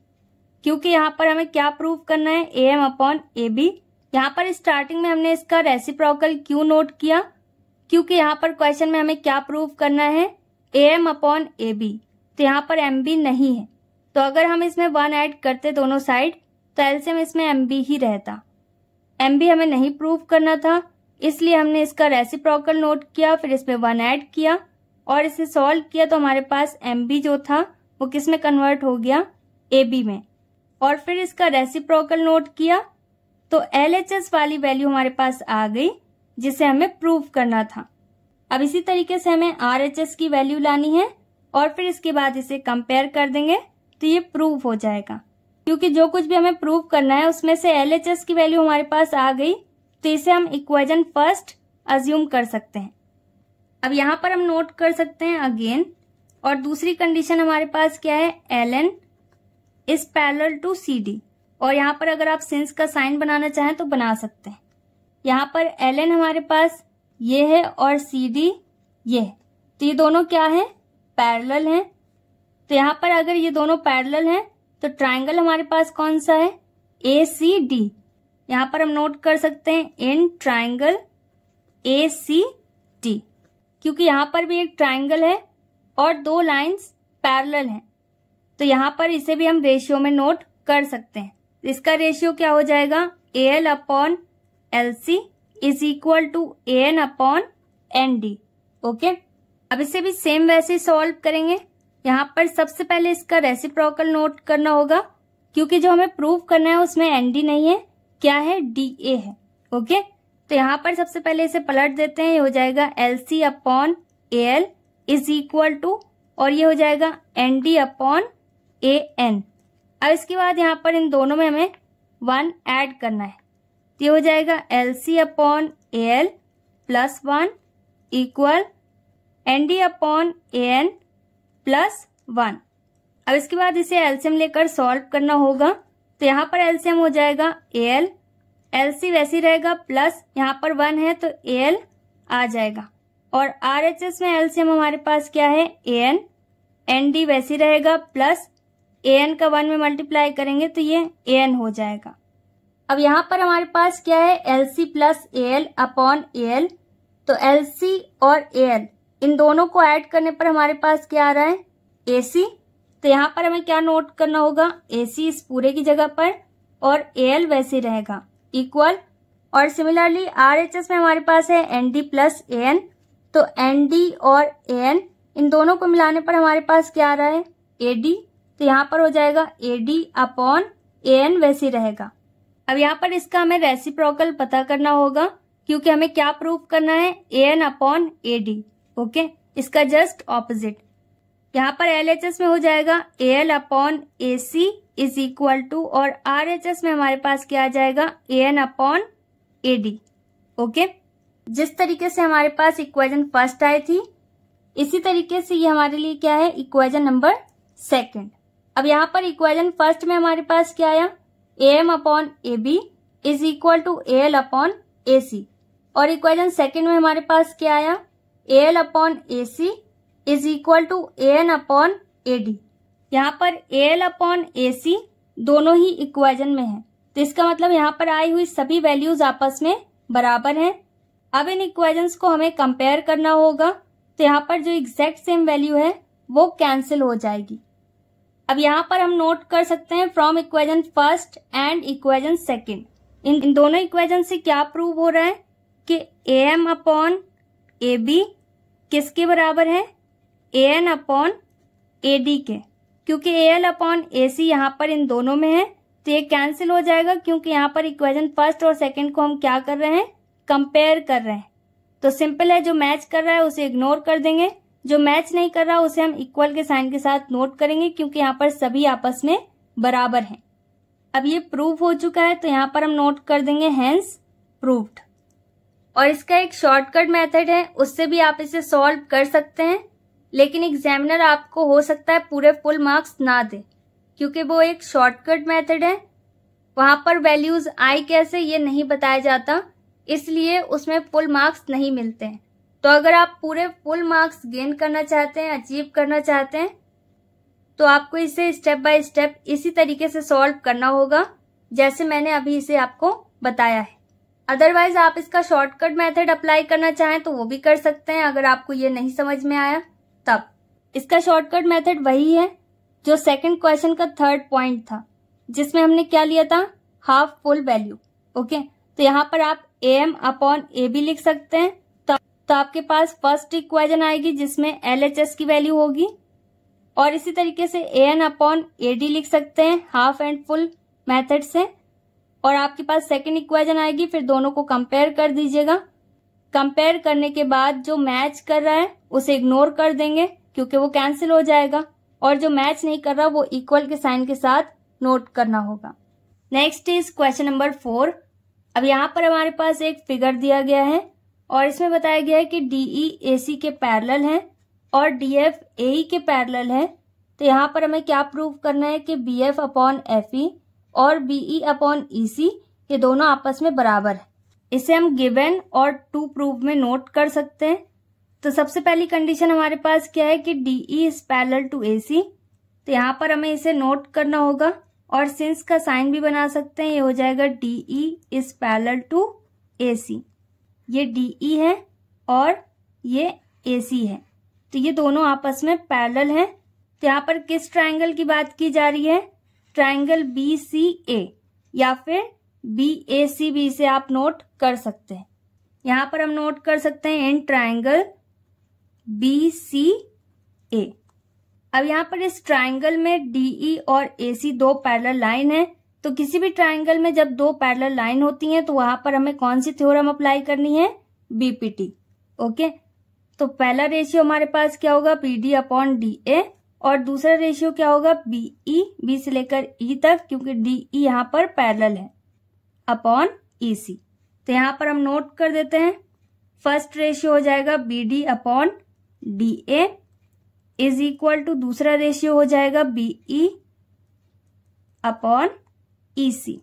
क्योंकि यहाँ पर हमें क्या प्रूव करना है A M upon A B यहाँ पर स्टार्टिंग में हमने इसका रेसिप्रोकल क्यू नोट किया क्योंकि यहाँ पर क्वेश्चन में हमें क्या प्रूव करना है A M upon A B तो यहाँ पर एम बी नहीं है तो अगर हम इसमें वन ऐड करते दोनों साइड तो एल्सियम इसमें एम बी ही रहता एम बी हमें नहीं प्रूव करना था इसलिए हमने इसका रेसी नोट किया फिर इसमें वन ऐड किया और इसे सॉल्व किया तो हमारे पास एम बी जो था वो किस में कन्वर्ट हो गया ए बी में और फिर इसका रेसी नोट किया तो एल एच एस वाली वैल्यू हमारे पास आ गई जिसे हमें प्रूव करना था अब इसी तरीके से हमें आर एच एस की वैल्यू लानी है और फिर इसके बाद इसे कंपेयर कर देंगे तो ये प्रूफ हो जाएगा क्योंकि जो कुछ भी हमें प्रूफ करना है उसमें से एल एच एस की वैल्यू हमारे पास आ गई तो इसे हम इक्वेजन फर्स्ट अज्यूम कर सकते हैं अब यहां पर हम नोट कर सकते हैं अगेन और दूसरी कंडीशन हमारे पास क्या है L N is parallel to C D और यहां पर अगर आप सिंस का साइन बनाना चाहें तो बना सकते हैं यहाँ पर एल एन हमारे पास ये है और सी डी ये है तो ये दोनों क्या है पैरल हैं तो यहां पर अगर ये दोनों पैरल हैं तो ट्राइंगल हमारे पास कौन सा है ए सी डी यहां पर हम नोट कर सकते हैं इन ट्राइंगल ए सी टी क्योंकि यहां पर भी एक ट्राइंगल है और दो लाइंस पैरेलल हैं तो यहां पर इसे भी हम रेशियो में नोट कर सकते हैं इसका रेशियो क्या हो जाएगा A L upon L C is equal to A N upon N D okay अब इसे भी सेम वैसे सॉल्व करेंगे यहाँ पर सबसे पहले इसका रेसिप्रोकल नोट करना होगा क्योंकि जो हमें प्रूव करना है उसमें एनडी नहीं है क्या है डी ए है ओके तो यहाँ पर सबसे पहले इसे पलट देते हैं ये हो जाएगा L C upon A L is equal to और ये हो जाएगा N D upon A N अब इसके बाद यहाँ पर इन दोनों में हमें वन ऐड करना है तो ये हो जाएगा L C upon A L plus one equal N D upon A N plus one अब इसके बाद इसे एल्सियम लेकर सॉल्व करना होगा तो यहाँ पर एल्सियम हो जाएगा ए एल एल सी वैसी रहेगा प्लस यहाँ पर वन है तो ए एल आ जाएगा और आर एच एस में एल्सियम हमारे पास क्या है ए एन एन डी वैसी रहेगा प्लस ए एन का वन में मल्टीप्लाई करेंगे तो ये ए एन हो जाएगा अब यहाँ पर हमारे पास क्या है L C plus A L upon A L तो एल सी और ए एल इन दोनों को ऐड करने पर हमारे पास क्या आ रहा है ए सी तो यहाँ पर हमें क्या नोट करना होगा ए सी इस पूरे की जगह पर और ए एल वैसे रहेगा इक्वल और सिमिलरली आर एच एस में हमारे पास है N D plus A N तो एन डी और ए एन इन दोनों को मिलाने पर हमारे पास क्या आ रहा है ए डी तो यहाँ पर हो जाएगा A D upon A N वैसे रहेगा अब यहाँ पर इसका हमें रेसिप्रोकल पता करना होगा क्योंकि हमें क्या प्रूव करना है A N upon A D okay इसका जस्ट ऑपोजिट यहाँ पर एस में हो जाएगा A L upon A C is equal to और आरएचएस में हमारे पास क्या आ जाएगा A N upon A D okay जिस तरीके से हमारे पास इक्वेशन फर्स्ट आई थी इसी तरीके से ये हमारे लिए क्या है इक्वेशन नंबर सेकंड अब यहाँ पर इक्वेशन फर्स्ट में हमारे पास क्या आया A M upon A B is equal to A L upon A C और इक्वेशन सेकेंड में हमारे पास क्या आया A L upon A C is equal to A N upon A D यहाँ पर ए एल अपॉन ए सी दोनों ही equation में है तो इसका मतलब यहाँ पर आई हुई सभी वैल्यूज आपस में बराबर हैं अब इन इक्वेजन को हमें कंपेयर करना होगा तो यहाँ पर जो एग्जैक्ट सेम वैल्यू है वो कैंसिल हो जाएगी अब यहाँ पर हम नोट कर सकते हैं from equation first and equation second इन दोनों इक्वेजन से क्या प्रूव हो रहा है कि A M upon A B किसके बराबर है A N upon A D के क्योंकि ए एल अपॉन ए सी यहाँ पर इन दोनों में है तो ये कैंसिल हो जाएगा क्योंकि यहाँ पर इक्वेशन फर्स्ट और सेकंड को हम क्या कर रहे हैं कंपेयर कर रहे हैं तो सिंपल है जो मैच कर रहा है उसे इग्नोर कर देंगे जो मैच नहीं कर रहा उसे हम इक्वल के साइन के साथ नोट करेंगे क्योंकि यहाँ पर सभी आपस में बराबर हैं अब ये प्रूव हो चुका है तो यहाँ पर हम नोट कर देंगे हैंस प्रूव्ड और इसका एक शॉर्टकट मेथड है उससे भी आप इसे सॉल्व कर सकते हैं लेकिन एग्जामिनर आपको हो सकता है पूरे फुल मार्क्स ना दे क्योंकि वो एक शॉर्टकट मेथड है वहां पर वैल्यूज आई कैसे ये नहीं बताया जाता इसलिए उसमें फुल मार्क्स नहीं मिलते हैं तो अगर आप पूरे फुल मार्क्स गेन करना चाहते हैं अचीव करना चाहते हैं तो आपको इसे स्टेप बाय स्टेप इसी तरीके से सॉल्व करना होगा जैसे मैंने अभी इसे आपको बताया है अदरवाइज आप इसका शॉर्टकट मेथड अप्लाई करना चाहें तो वो भी कर सकते हैं अगर आपको ये नहीं समझ में आया तब इसका शॉर्टकट मेथड वही है जो सेकंड क्वेश्चन का थर्ड पॉइंट था जिसमें हमने क्या लिया था हाफ फुल वैल्यू ओके तो यहाँ पर आप A M upon A B लिख सकते हैं तो, तो आपके पास फर्स्ट इक्वेजन आएगी जिसमें एल एच एस की वैल्यू होगी और इसी तरीके से A N upon A D लिख सकते हैं हाफ एंड फुल मेथड से और आपके पास सेकेंड इक्वेजन आएगी फिर दोनों को कंपेयर कर दीजिएगा कंपेयर करने के बाद जो मैच कर रहा है उसे इग्नोर कर देंगे क्योंकि वो कैंसिल हो जाएगा और जो मैच नहीं कर रहा वो इक्वल के साइन के साथ नोट करना होगा next is question number four अब यहाँ पर हमारे पास एक फिगर दिया गया है और इसमें बताया गया है कि डीई ए सी के पैरल है और डी एफ ए के पैरल है तो यहाँ पर हमें क्या प्रूव करना है कि B F upon F E और बीई अपॉन ई सी ये दोनों आपस में बराबर है इसे हम गिवन और टू प्रूव में नोट कर सकते हैं तो सबसे पहली कंडीशन हमारे पास क्या है कि D E is parallel to A C तो यहाँ पर हमें इसे नोट करना होगा और सिंस का साइन भी बना सकते हैं ये हो जाएगा D E is parallel to A C ये डी ई e है और ये ए सी है तो ये दोनों आपस में पैरल हैं तो यहाँ पर किस ट्राइंगल की बात की जा रही है ट्राइंगल बी सी ए या फिर बी ए सी बी से आप नोट कर सकते हैं यहां पर हम नोट कर सकते हैं इन ट्राइंगल बी सी ए अब यहां पर इस ट्राइंगल में डीई e और ए सी दो पैरल लाइन है तो किसी भी ट्राइंगल में जब दो पैरल लाइन होती हैं तो वहां पर हमें कौन सी थ्योरम अप्लाई करनी है बीपीटी ओके तो पहला रेशियो हमारे पास क्या होगा P D upon D A और दूसरा रेशियो क्या होगा बीई बी e, से लेकर ई e तक क्योंकि डी ई e यहाँ पर पैरल है अपॉन ई e सी तो यहाँ पर हम नोट कर देते हैं फर्स्ट रेशियो हो जाएगा B D upon D A is equal to दूसरा रेशियो हो जाएगा B E e upon E e C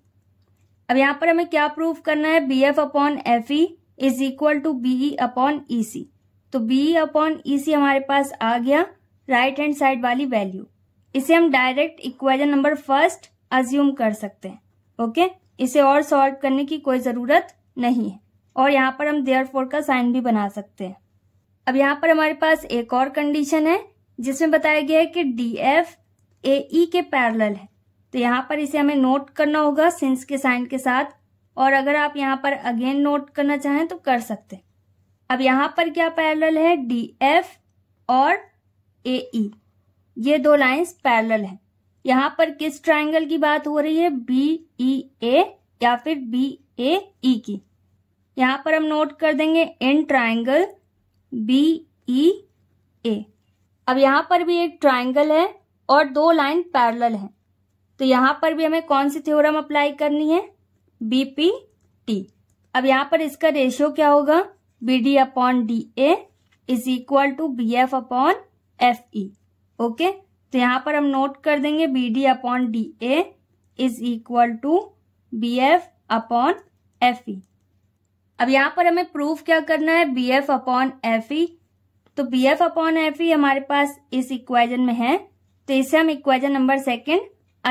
अब यहां पर हमें क्या प्रूफ करना है B F upon F E is equal to B E upon E C तो बी ई अपॉन ई सी हमारे पास आ गया राइट हैंड साइड वाली वैल्यू इसे हम direct equation number first assume कर सकते हैं ओके okay? इसे और सॉल्व करने की कोई ज़रूरत नहीं है और यहाँ पर हम देयर फोर का साइन भी बना सकते हैं अब यहाँ पर हमारे पास एक और कंडीशन है जिसमें बताया गया है कि डी एफ ए ई के पैरल है तो यहाँ पर इसे हमें नोट करना होगा सिंस के साइन के साथ और अगर आप यहाँ पर अगेन नोट करना चाहें तो कर सकते हैं अब यहाँ पर क्या पैरल है डी एफ और ए ई e। ये दो लाइंस पैरल हैं यहाँ पर किस ट्राइंगल की बात हो रही है बी ई ए या फिर बी ए ई की यहाँ पर हम नोट कर देंगे इन ट्राइंगल बी ई ए अब यहाँ पर भी एक ट्राइंगल है और दो लाइन पैरल है तो यहाँ पर भी हमें कौन सी थ्योरम अप्लाई करनी है बी पी टी अब यहाँ पर इसका रेशियो क्या होगा B D upon D A is equal to B F upon F E okay तो यहाँ पर हम नोट कर देंगे B D upon D A is equal to B F upon F E अब यहाँ पर हमें प्रूफ क्या करना है B F upon F E तो B F upon F E हमारे पास इस इक्वेजन में है तो इसे हम इक्वेजन नंबर सेकेंड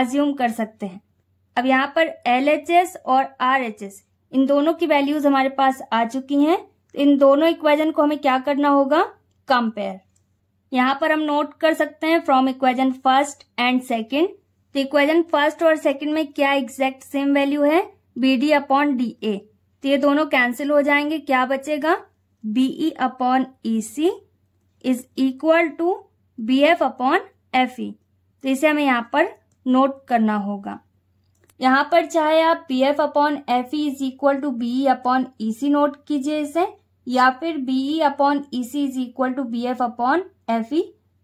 अज्यूम कर सकते हैं अब यहाँ पर एल एच एस और आर एच एस इन दोनों की वैल्यूज हमारे पास आ चुकी हैं तो इन दोनों इक्वेजन को हमें क्या करना होगा कंपेयर यहाँ पर हम नोट कर सकते हैं from equation first and second तो इक्वेजन फर्स्ट और सेकेंड में क्या एग्जैक्ट सेम वैल्यू है B D upon D A तो ये दोनों कैंसिल हो जाएंगे क्या बचेगा B E upon E C is equal to B F upon F E तो इसे हमें यहाँ पर नोट करना होगा यहाँ पर चाहे आप P F upon F E is equal to B upon E C note कीजिए इसे या फिर B E upon E C is equal to B F upon F E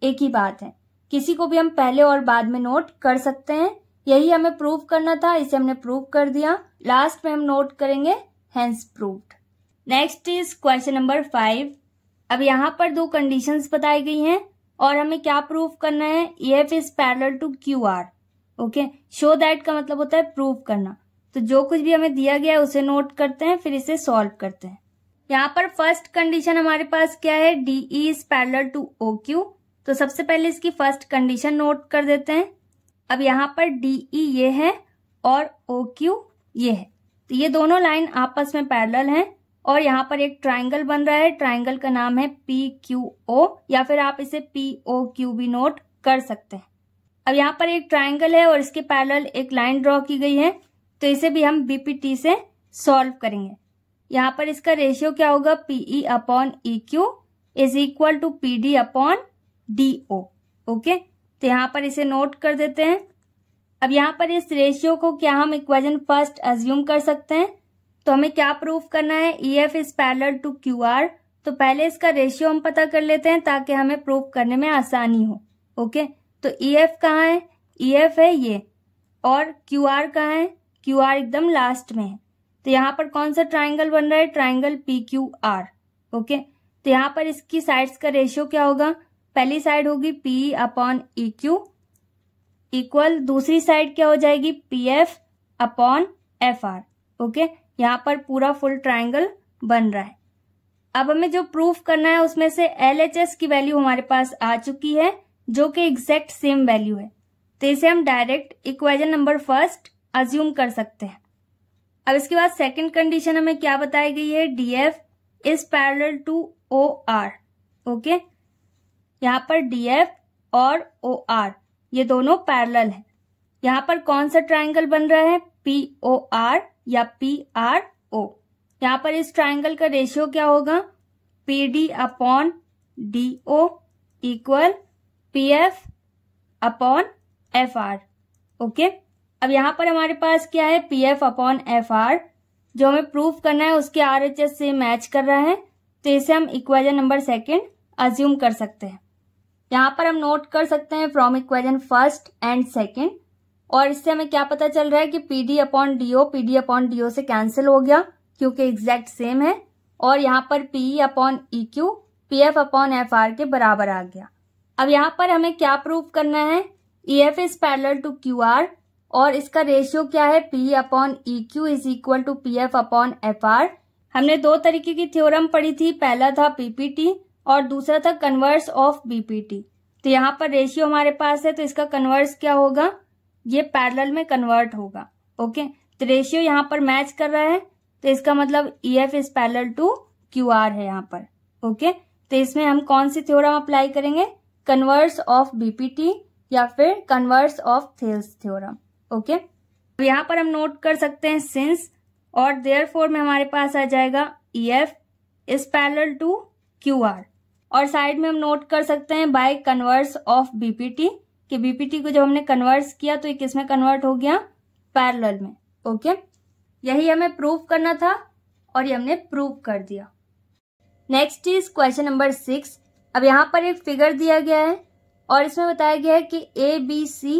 एक ही बात है किसी को भी हम पहले और बाद में नोट कर सकते हैं यही हमें प्रूव करना था इसे हमने प्रूव कर दिया लास्ट में हम नोट करेंगे hence proved next is question number five अब यहाँ पर दो कंडीशंस बताई गई हैं और हमें क्या प्रूव करना है E F is parallel to Q R okay show that का मतलब होता है प्रूव करना तो जो कुछ भी हमें दिया गया है उसे नोट करते हैं फिर इसे सॉल्व करते हैं यहाँ पर फर्स्ट कंडीशन हमारे पास क्या है D E is parallel to O Q तो सबसे पहले इसकी फर्स्ट कंडीशन नोट कर देते हैं अब यहाँ पर डी ई e ये है और ओ क्यू ये है तो ये दोनों लाइन आपस में पैरल हैं और यहाँ पर एक ट्राइंगल बन रहा है ट्राइंगल का नाम है पी क्यू ओ या फिर आप इसे पी ओ क्यू भी नोट कर सकते हैं अब यहाँ पर एक ट्राइंगल है और इसके पैरल एक लाइन ड्रॉ की गई है तो इसे भी हम बीपीटी से सॉल्व करेंगे यहाँ पर इसका रेशियो क्या होगा P E upon E Q is equal to P D upon D O okay तो यहाँ पर इसे नोट कर देते हैं अब यहाँ पर इस रेशियो को क्या हम इक्वेजन फर्स्ट एज्यूम कर सकते हैं तो हमें क्या प्रूफ करना है E F is parallel to Q R तो पहले इसका रेशियो हम पता कर लेते हैं ताकि हमें प्रूफ करने में आसानी हो ओके तो ई e एफ कहाँ है ई e एफ है ये और क्यू आर कहाँ है क्यू आर एकदम लास्ट में है तो यहाँ पर कौन सा ट्राइंगल बन रहा है triangle P Q R okay तो यहाँ पर इसकी साइड्स का रेशियो क्या होगा पहली साइड होगी P upon E Q equal दूसरी साइड क्या हो जाएगी P F upon F R okay यहाँ पर पूरा फुल ट्राइंगल बन रहा है अब हमें जो प्रूफ करना है उसमें से एल एच एस की वैल्यू हमारे पास आ चुकी है जो कि एग्जैक्ट सेम वैल्यू है तो इसे हम direct equation number first assume कर सकते हैं अब इसके बाद सेकंड कंडीशन हमें क्या बताई गई है D F is parallel to O R okay यहाँ पर डी एफ और ओ आर ये दोनों पैरल है यहाँ पर कौन सा ट्राइंगल बन रहा है पी ओ आर या पी आर ओ यहाँ पर इस ट्राइंगल का रेशियो क्या होगा P D upon D O equal P F upon F R okay अब यहाँ पर हमारे पास क्या है P F upon F R जो हमें प्रूफ करना है उसके आर एच एस से मैच कर रहा है तो इसे हम इक्वेजन नंबर सेकेंड अज्यूम कर सकते हैं यहाँ पर हम नोट कर सकते हैं from equation first and second और इससे हमें क्या पता चल रहा है कि P D upon D O P D upon D O से कैंसिल हो गया क्योंकि एग्जैक्ट सेम है और यहाँ पर P upon E Q P F upon F R के बराबर आ गया अब यहाँ पर हमें क्या प्रूफ करना है E F is parallel to Q R और इसका रेशियो क्या है P upon E Q is equal to P F upon F R हमने दो तरीके की थ्योरम पढ़ी थी पहला था पीपीटी और दूसरा था कन्वर्स ऑफ बीपीटी तो यहाँ पर रेशियो हमारे पास है तो इसका कन्वर्स क्या होगा ये पैरेलल में कन्वर्ट होगा ओके तो रेशियो यहाँ पर मैच कर रहा है तो इसका मतलब E F is parallel to Q R है यहाँ पर ओके तो इसमें हम कौन सी थ्योरम अप्लाई करेंगे कन्वर्स ऑफ बीपीटी या फिर converse of Thales theorem okay okay? अब पर हम नोट कर सकते हैं सिंस और देयर फोर में हमारे पास आ जाएगा E F is parallel to Q R और साइड में हम नोट कर सकते हैं बाय कन्वर्स ऑफ बीपीटी कि बीपीटी को जब हमने कन्वर्स किया तो ये किसमें कन्वर्ट हो गया पैरल में ओके okay? यही हमें प्रूव करना था और ये हमने प्रूव कर दिया next is question number six अब यहां पर एक फिगर दिया गया है और इसमें बताया गया है कि ए बी सी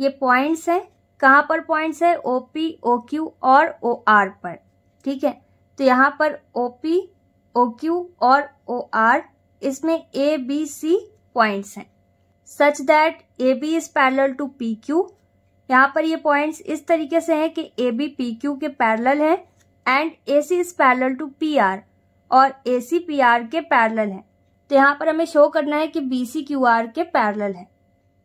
ये पॉइंट्स हैं कहाँ पर पॉइंट्स है ओ पी ओ क्यू और ओ आर पर ठीक है तो यहाँ पर ओ पी ओ क्यू और ओ आर इसमें ए बी सी पॉइंट्स हैं such that A B is parallel to P Q यहाँ पर ये पॉइंट्स इस तरीके से हैं कि ए बी पी क्यू के पैरल है and A C is parallel to P R और ए सी पी आर के पैरल है तो यहाँ पर हमें शो करना है कि बी सी क्यू आर के पैरल है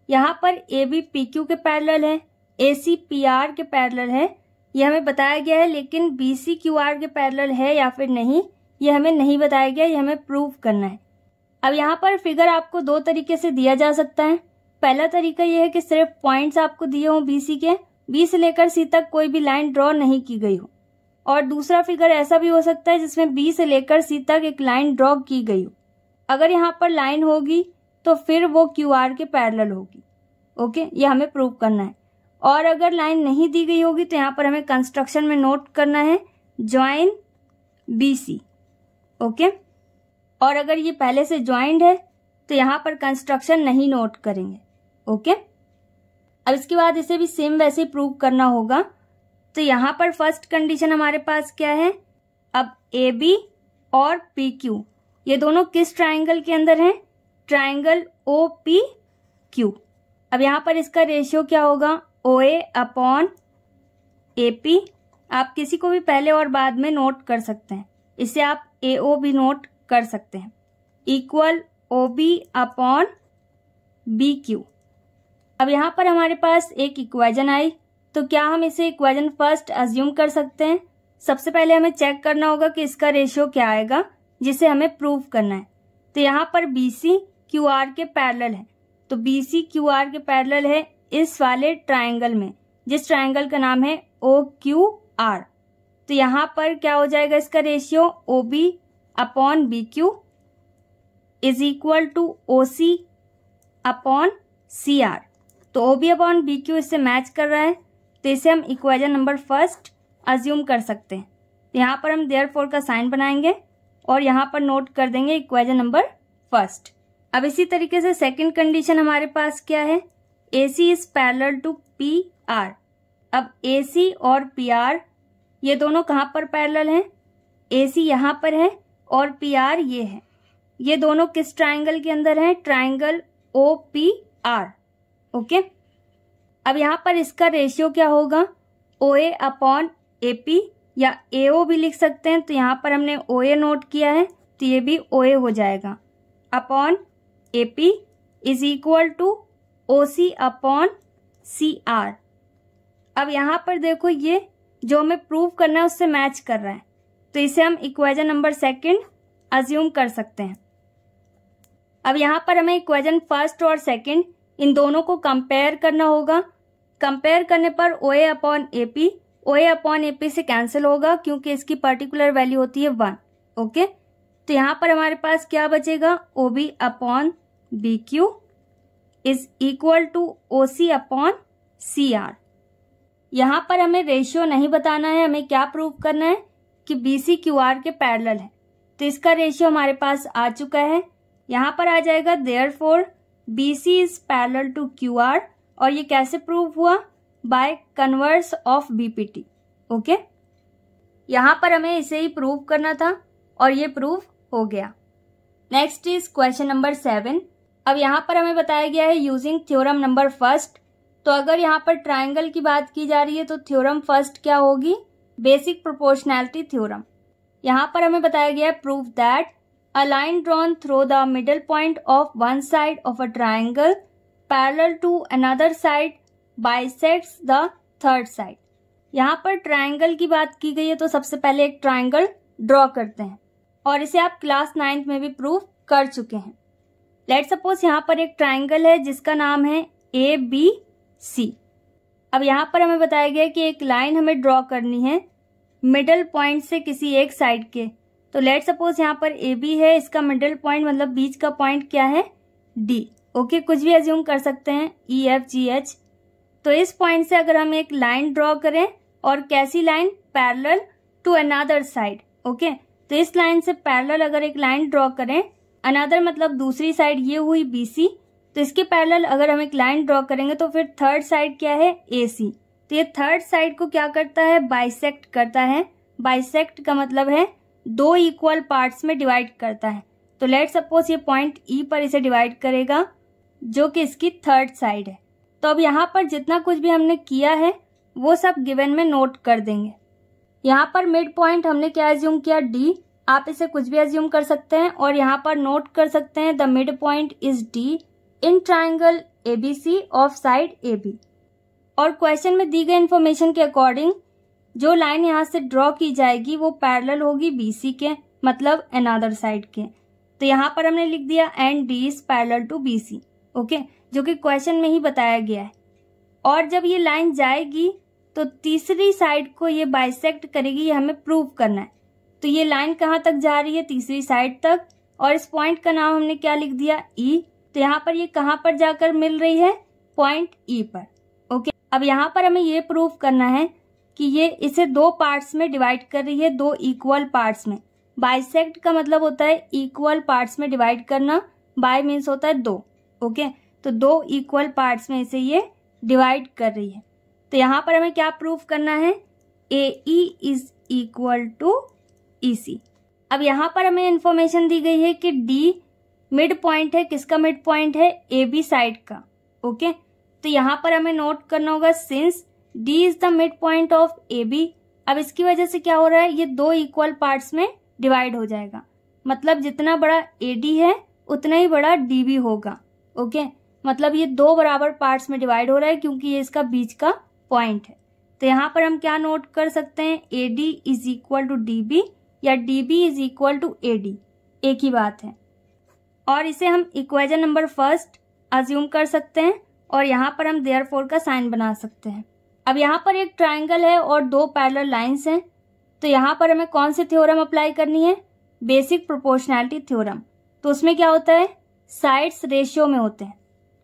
यहाँ पर ए बी पी क्यू के पैरल है ए सी पी आर के पैरलर है यह हमें बताया गया है लेकिन बी सी क्यू आर के पैरलर है या फिर नहीं यह हमें नहीं बताया गया यह हमें प्रूव करना है अब यहाँ पर फिगर आपको दो तरीके से दिया जा सकता है पहला तरीका यह है कि सिर्फ पॉइंट्स आपको दिए हों बी सी के बी से लेकर सी तक कोई भी लाइन ड्रॉ नहीं की गई हो और दूसरा फिगर ऐसा भी हो सकता है जिसमें बी से लेकर सी तक एक लाइन ड्रॉ की गई हो अगर यहाँ पर लाइन होगी तो फिर वो क्यू आर के पैरल होगी ओके ये हमें प्रूव करना है और अगर लाइन नहीं दी गई होगी तो यहाँ पर हमें कंस्ट्रक्शन में नोट करना है ज्वाइन सी ओके और अगर ये पहले से ज्वाइंड है तो यहाँ पर कंस्ट्रक्शन नहीं नोट करेंगे ओके अब इसके बाद इसे भी सेम वैसे प्रूव करना होगा तो यहाँ पर फर्स्ट कंडीशन हमारे पास क्या है अब ए बी और पी क्यू ये दोनों किस ट्राइंगल के अंदर हैं ट्राइंगल ओ पी क्यू अब यहाँ पर इसका रेशियो क्या होगा ओ ए अपॉन ए पी आप किसी को भी पहले और बाद में नोट कर सकते हैं इसे आप ए ओ भी नोट कर सकते हैं equal O B upon B Q अब यहाँ पर हमारे पास एक इक्वेजन आई तो क्या हम इसे इक्वेजन फर्स्ट अज्यूम कर सकते हैं सबसे पहले हमें चेक करना होगा कि इसका रेशियो क्या आएगा जिसे हमें प्रूव करना है तो यहाँ पर बी सी क्यू आर के पैरल है तो बी सी क्यू आर के पैरल है इस वाले ट्राइंगल में जिस ट्राइंगल का नाम है ओ क्यू आर तो यहाँ पर क्या हो जाएगा इसका ratio O B upon B Q is equal to O C upon C R तो O B upon B Q इससे मैच कर रहा है तो इसे हम इक्वेजन नंबर फर्स्ट अज्यूम कर सकते हैं तो यहाँ पर हम देयर फोर का साइन बनाएंगे और यहाँ पर नोट कर देंगे इक्वेजन नंबर फर्स्ट अब इसी तरीके से सेकंड कंडीशन हमारे पास क्या है A C is parallel to P R अब ए सी और पी आर ये दोनों कहाँ पर पैरल हैं ए सी यहाँ पर है और पी आर ये है ये दोनों किस ट्राइंगल के अंदर है triangle O P R okay अब यहाँ पर इसका रेशियो क्या होगा ओ ए अपॉन ए पी या ए ओ भी लिख सकते हैं तो यहाँ पर हमने ओ ए नोट किया है तो ये भी ओ ए हो जाएगा upon A P is equal to O C upon C R अब यहां पर देखो ये जो हमें प्रूव करना है उससे मैच कर रहा है तो इसे हम इक्वेजन नंबर सेकंड अज्यूम कर सकते हैं अब यहां पर हमें इक्वेजन फर्स्ट और सेकंड इन दोनों को कंपेयर करना होगा कंपेयर करने पर O A upon A P O A upon A P से कैंसिल होगा क्योंकि इसकी पर्टिकुलर वैल्यू होती है वन ओके तो यहां पर हमारे पास क्या बचेगा O B upon B Q is equal to O C upon C R यहाँ पर हमें रेशियो नहीं बताना है हमें क्या प्रूव करना है कि बी सी क्यू आर के पैरल है तो इसका रेशियो हमारे पास आ चुका है यहाँ पर आ जाएगा therefore B C is parallel to Q R और ये कैसे प्रूव हुआ by converse of B P T okay यहाँ पर हमें इसे ही प्रूव करना था और ये प्रूव हो गया next is question number seven अब यहाँ पर हमें बताया गया है यूजिंग थ्योरम नंबर फर्स्ट तो अगर यहाँ पर ट्राइंगल की बात की जा रही है तो थ्योरम फर्स्ट क्या होगी बेसिक प्रोपोर्शनैलिटी थ्योरम यहाँ पर हमें बताया गया है proof that a drawn through the middle point of one side of a a parallel to to side side bisects the third side यहाँ पर ट्राइंगल की बात की गई है तो सबसे पहले एक ट्राइंगल ड्रॉ करते हैं और इसे आप क्लास नाइन्थ में भी प्रूव कर चुके हैं लेट सपोज यहाँ पर एक ट्राइंगल है जिसका नाम है ए बी सी अब यहाँ पर हमें बताया गया कि एक लाइन हमें ड्रॉ करनी है मिडल पॉइंट से किसी एक साइड के तो लेट सपोज यहाँ पर ए बी है इसका मिडल पॉइंट मतलब बीच का पॉइंट क्या है डी ओके okay, कुछ भी एज्यूम कर सकते हैं ई एफ जी एच तो इस पॉइंट से अगर हम एक लाइन ड्रॉ करें और कैसी line parallel to another side okay तो इस लाइन से पैरल अगर एक लाइन ड्रॉ करें अनादर मतलब दूसरी साइड ये हुई बीसी तो इसके पैरल अगर हम एक लाइन ड्रॉ करेंगे तो फिर थर्ड साइड क्या है ए तो ये थर्ड साइड को क्या करता है बाइसेक्ट करता है बाइसेक्ट का मतलब है दो इक्वल पार्ट्स में डिवाइड करता है तो लेट सपोज ये पॉइंट ई e पर इसे डिवाइड करेगा जो कि इसकी थर्ड साइड है तो अब यहाँ पर जितना कुछ भी हमने किया है वो सब गिवन में नोट कर देंगे यहाँ पर मिड पॉइंट हमने क्या एज्यूम किया डी आप इसे कुछ भी एज्यूम कर सकते हैं और यहाँ पर नोट कर सकते हैं the mid point is D in triangle ABC of side A B और क्वेश्चन में दी गई इन्फॉर्मेशन के अकॉर्डिंग जो लाइन यहाँ से ड्रॉ की जाएगी वो पैरेलल होगी बी सी के मतलब एनादर साइड के तो यहाँ पर हमने लिख दिया and D is parallel to C okay जो कि क्वेश्चन में ही बताया गया है और जब ये लाइन जाएगी तो तीसरी साइड को ये बाइसेक्ट करेगी ये हमें प्रूव करना है तो ये लाइन कहाँ तक जा रही है तीसरी साइड तक और इस पॉइंट का नाम हमने क्या लिख दिया ई e. तो यहाँ पर ये कहाँ पर जाकर मिल रही है पॉइंट ई e पर ओके अब यहाँ पर हमें ये प्रूफ करना है कि ये इसे दो पार्ट्स में डिवाइड कर रही है दो इक्वल पार्ट्स में बाइसेक्ट का मतलब होता है इक्वल पार्ट्स में डिवाइड करना बाय मीन्स होता है दो ओके तो दो इक्वल पार्ट्स में इसे ये डिवाइड कर रही है तो यहाँ पर हमें क्या प्रूफ करना है A E is equal to EC अब यहाँ पर हमें इन्फॉर्मेशन दी गई है कि डी मिड पॉइंट है किसका मिड पॉइंट है ए बी साइड का ओके तो यहाँ पर हमें नोट करना होगा since D is the mid point of A B अब इसकी वजह से क्या हो रहा है ये दो इक्वल पार्ट्स में डिवाइड हो जाएगा मतलब जितना बड़ा ए डी है उतना ही बड़ा डी बी होगा ओके मतलब ये दो बराबर पार्ट्स में डिवाइड हो रहा है क्योंकि ये इसका बीच का पॉइंट है तो यहाँ पर हम क्या नोट कर सकते हैं A D is equal to D B या D B is equal to A D एक ही बात है और इसे हम इक्वेजन नंबर फर्स्ट अज्यूम कर सकते हैं और यहाँ पर हम देयर फोर का साइन बना सकते हैं अब यहाँ पर एक ट्राइंगल है और दो पैरल लाइन्स हैं तो यहाँ पर हमें कौन सी थ्योरम अप्लाई करनी है बेसिक प्रोपोर्शनैलिटी थ्योरम तो उसमें क्या होता है साइड्स रेशियो में होते हैं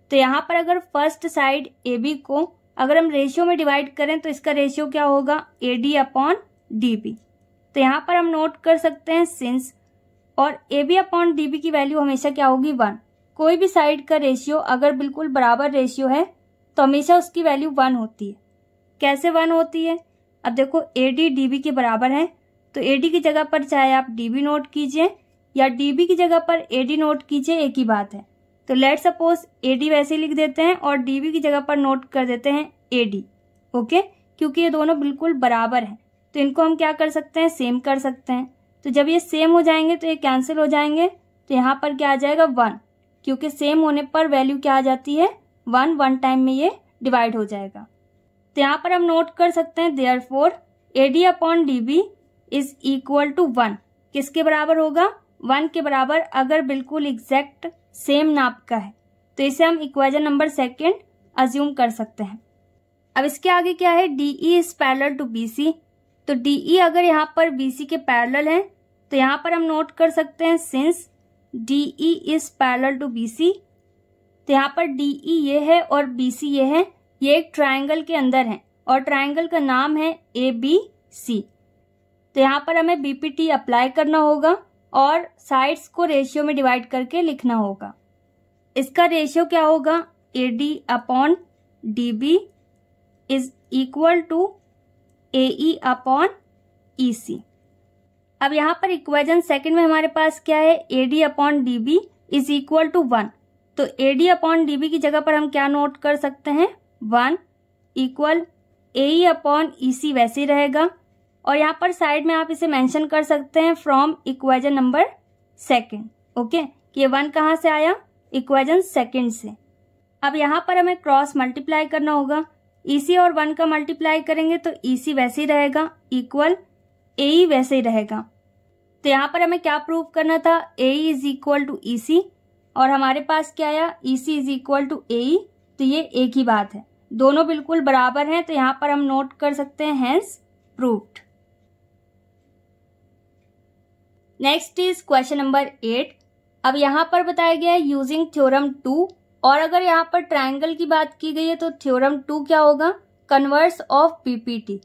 तो यहाँ पर अगर फर्स्ट साइड ए बी को अगर हम रेशियो में डिवाइड करें तो इसका रेशियो क्या होगा A D upon D B तो यहाँ पर हम नोट कर सकते हैं सिंस और A B upon D B की वैल्यू हमेशा क्या होगी वन कोई भी साइड का रेशियो अगर बिल्कुल बराबर रेशियो है तो हमेशा उसकी वैल्यू वन होती है कैसे वन होती है अब देखो ए डी डी बी के बराबर है तो ए डी की जगह पर चाहे आप डी बी नोट कीजिए या डी बी की जगह पर ए डी नोट कीजिए एक ही बात है तो लेट सपोज ए डी वैसे लिख देते हैं और डी बी की जगह पर नोट कर देते हैं ए डी ओके क्योंकि ये दोनों बिल्कुल बराबर हैं तो इनको हम क्या कर सकते हैं सेम कर सकते हैं तो जब ये सेम हो जाएंगे तो ये कैंसिल हो जाएंगे तो यहाँ पर क्या आ जाएगा वन क्योंकि सेम होने पर वैल्यू क्या आ जाती है वन वन टाइम में ये डिवाइड हो जाएगा तो यहाँ पर हम नोट कर सकते हैं therefore A D upon D B is equal to one किसके बराबर होगा वन के बराबर अगर बिल्कुल एग्जैक्ट सेम नाप का है तो इसे हम इक्वेजन नंबर सेकेंड अज्यूम कर सकते हैं अब इसके आगे क्या है D E is parallel to B C तो डी e अगर यहाँ पर बी के पैरल है तो यहाँ पर हम नोट कर सकते हैं since D E is parallel to B C तो यहाँ पर डी ई e ये है और बी सी ये है ये एक ट्राइंगल के अंदर है और ट्राइंगल का नाम है ए बी सी तो यहाँ पर हमें टी अप्लाई करना होगा और साइड्स को रेशियो में डिवाइड करके लिखना होगा इसका रेशियो क्या होगा A D upon D B is equal to A E upon E C अब यहाँ पर इक्वेजन सेकंड में हमारे पास क्या है A D upon D B is equal to one तो A D upon D B की जगह पर हम क्या नोट कर सकते हैं one equal A E upon E C वैसे ही रहेगा और यहाँ पर साइड में आप इसे मेंशन कर सकते हैं from equation number second okay कि ये वन कहाँ से आया इक्वेजन सेकंड से अब यहाँ पर हमें क्रॉस मल्टीप्लाई करना होगा ईसी e और वन का मल्टीप्लाई करेंगे तो ईसी e वैसे ही रहेगा इक्वल ए ई वैसे ही रहेगा तो यहाँ पर हमें क्या प्रूव करना था A is equal to E C और हमारे पास क्या आया E C is equal to A तो ये एक ही बात है दोनों बिल्कुल बराबर हैं तो यहाँ पर हम नोट कर सकते हैं hence proved next is question number eight अब यहाँ पर बताया गया है यूजिंग थ्योरम टू और अगर यहाँ पर ट्रायंगल की बात की गई है तो थ्योरम टू क्या होगा कन्वर्स ऑफ पीपीटी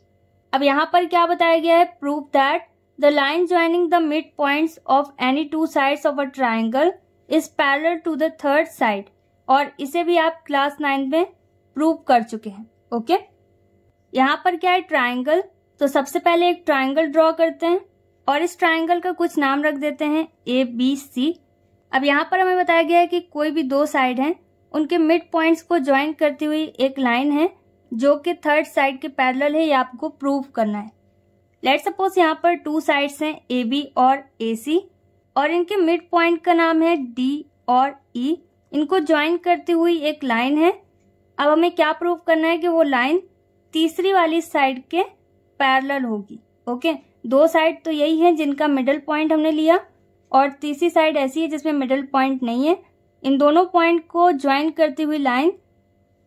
अब यहाँ पर क्या बताया गया है proof that the line joining the mid point of any two side of a triangle is parallel to the third side और इसे भी आप क्लास नाइन्थ में प्रूव कर चुके हैं ओके यहाँ पर क्या है ट्राइंगल तो सबसे पहले एक ट्राइंगल ड्रॉ करते हैं और इस ट्राइंगल का कुछ नाम रख देते हैं ए बी सी अब यहाँ पर हमें बताया गया है कि कोई भी दो साइड हैं उनके मिड पॉइंट्स को ज्वाइन करती हुई एक लाइन है जो कि थर्ड साइड के पैरेलल है ये आपको प्रूव करना है लेट सपोज यहाँ पर टू साइड्स हैं ए बी और ए सी और इनके मिड पॉइंट का नाम है डी और ई e. इनको ज्वाइन करती हुई एक लाइन है अब हमें क्या प्रूव करना है कि वो लाइन तीसरी वाली साइड के पैरेलल होगी ओके दो साइड तो यही है जिनका मिडल पॉइंट हमने लिया और तीसरी साइड ऐसी है जिसमें मिडल पॉइंट नहीं है इन दोनों पॉइंट को ज्वाइन करती हुई लाइन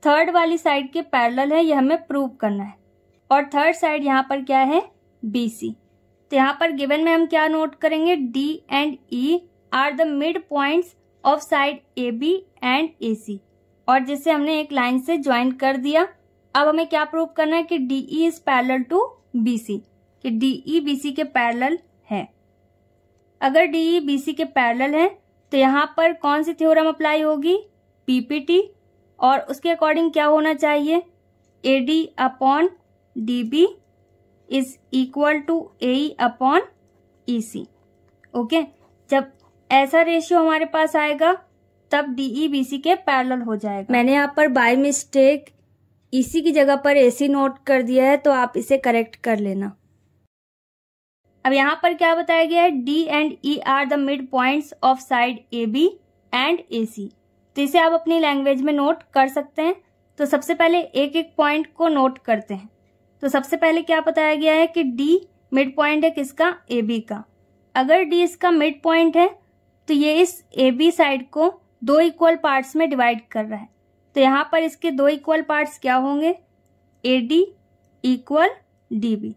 थर्ड वाली साइड के पैरेलल है यह हमें प्रूव करना है और थर्ड साइड यहाँ पर क्या है बी सी तो यहाँ पर गिवन में हम क्या नोट करेंगे D and E are the mid points of side A B and A C और जिसे हमने एक लाइन से ज्वाइन कर दिया अब हमें क्या प्रूव करना है कि D E is parallel to B C कि डी ई बी सी के पैरल है अगर डी बी सी के पैरल हैं तो यहाँ पर कौन सी थ्योरम अप्लाई होगी पीपीटी और उसके अकॉर्डिंग क्या होना चाहिए A D upon D B is equal to A upon E C okay जब ऐसा रेशियो हमारे पास आएगा तब डी ई बी सी के पैरल हो जाएगा मैंने यहाँ पर बाय मिस्टेक इसी की जगह पर ए सी नोट कर दिया है तो आप इसे करेक्ट कर लेना अब यहाँ पर क्या बताया गया है D and E are the mid points of side A B and A C तो इसे आप अपनी लैंग्वेज में नोट कर सकते हैं तो सबसे पहले एक एक पॉइंट को नोट करते हैं तो सबसे पहले क्या बताया गया है कि डी मिड पॉइंट है किसका ए बी का अगर डी इसका मिड पॉइंट है तो ये इस ए बी साइड को दो इक्वल पार्ट्स में डिवाइड कर रहा है तो यहाँ पर इसके दो इक्वल पार्ट्स क्या होंगे A D equal D B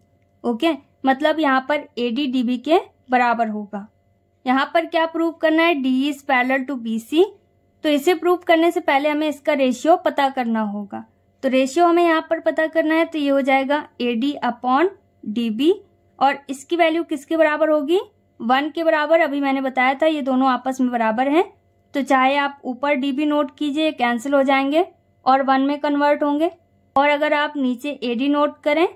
okay मतलब यहाँ पर ए डी डी बी के बराबर होगा यहाँ पर क्या प्रूव करना है D is parallel to B C तो इसे प्रूव करने से पहले हमें इसका रेशियो पता करना होगा तो रेशियो हमें यहाँ पर पता करना है तो ये हो जाएगा A D upon D B और इसकी वैल्यू किसके बराबर होगी वन के बराबर अभी मैंने बताया था ये दोनों आपस में बराबर हैं तो चाहे आप ऊपर डी बी नोट कीजिए कैंसिल हो जाएंगे और वन में कन्वर्ट होंगे और अगर आप नीचे ए डी नोट करें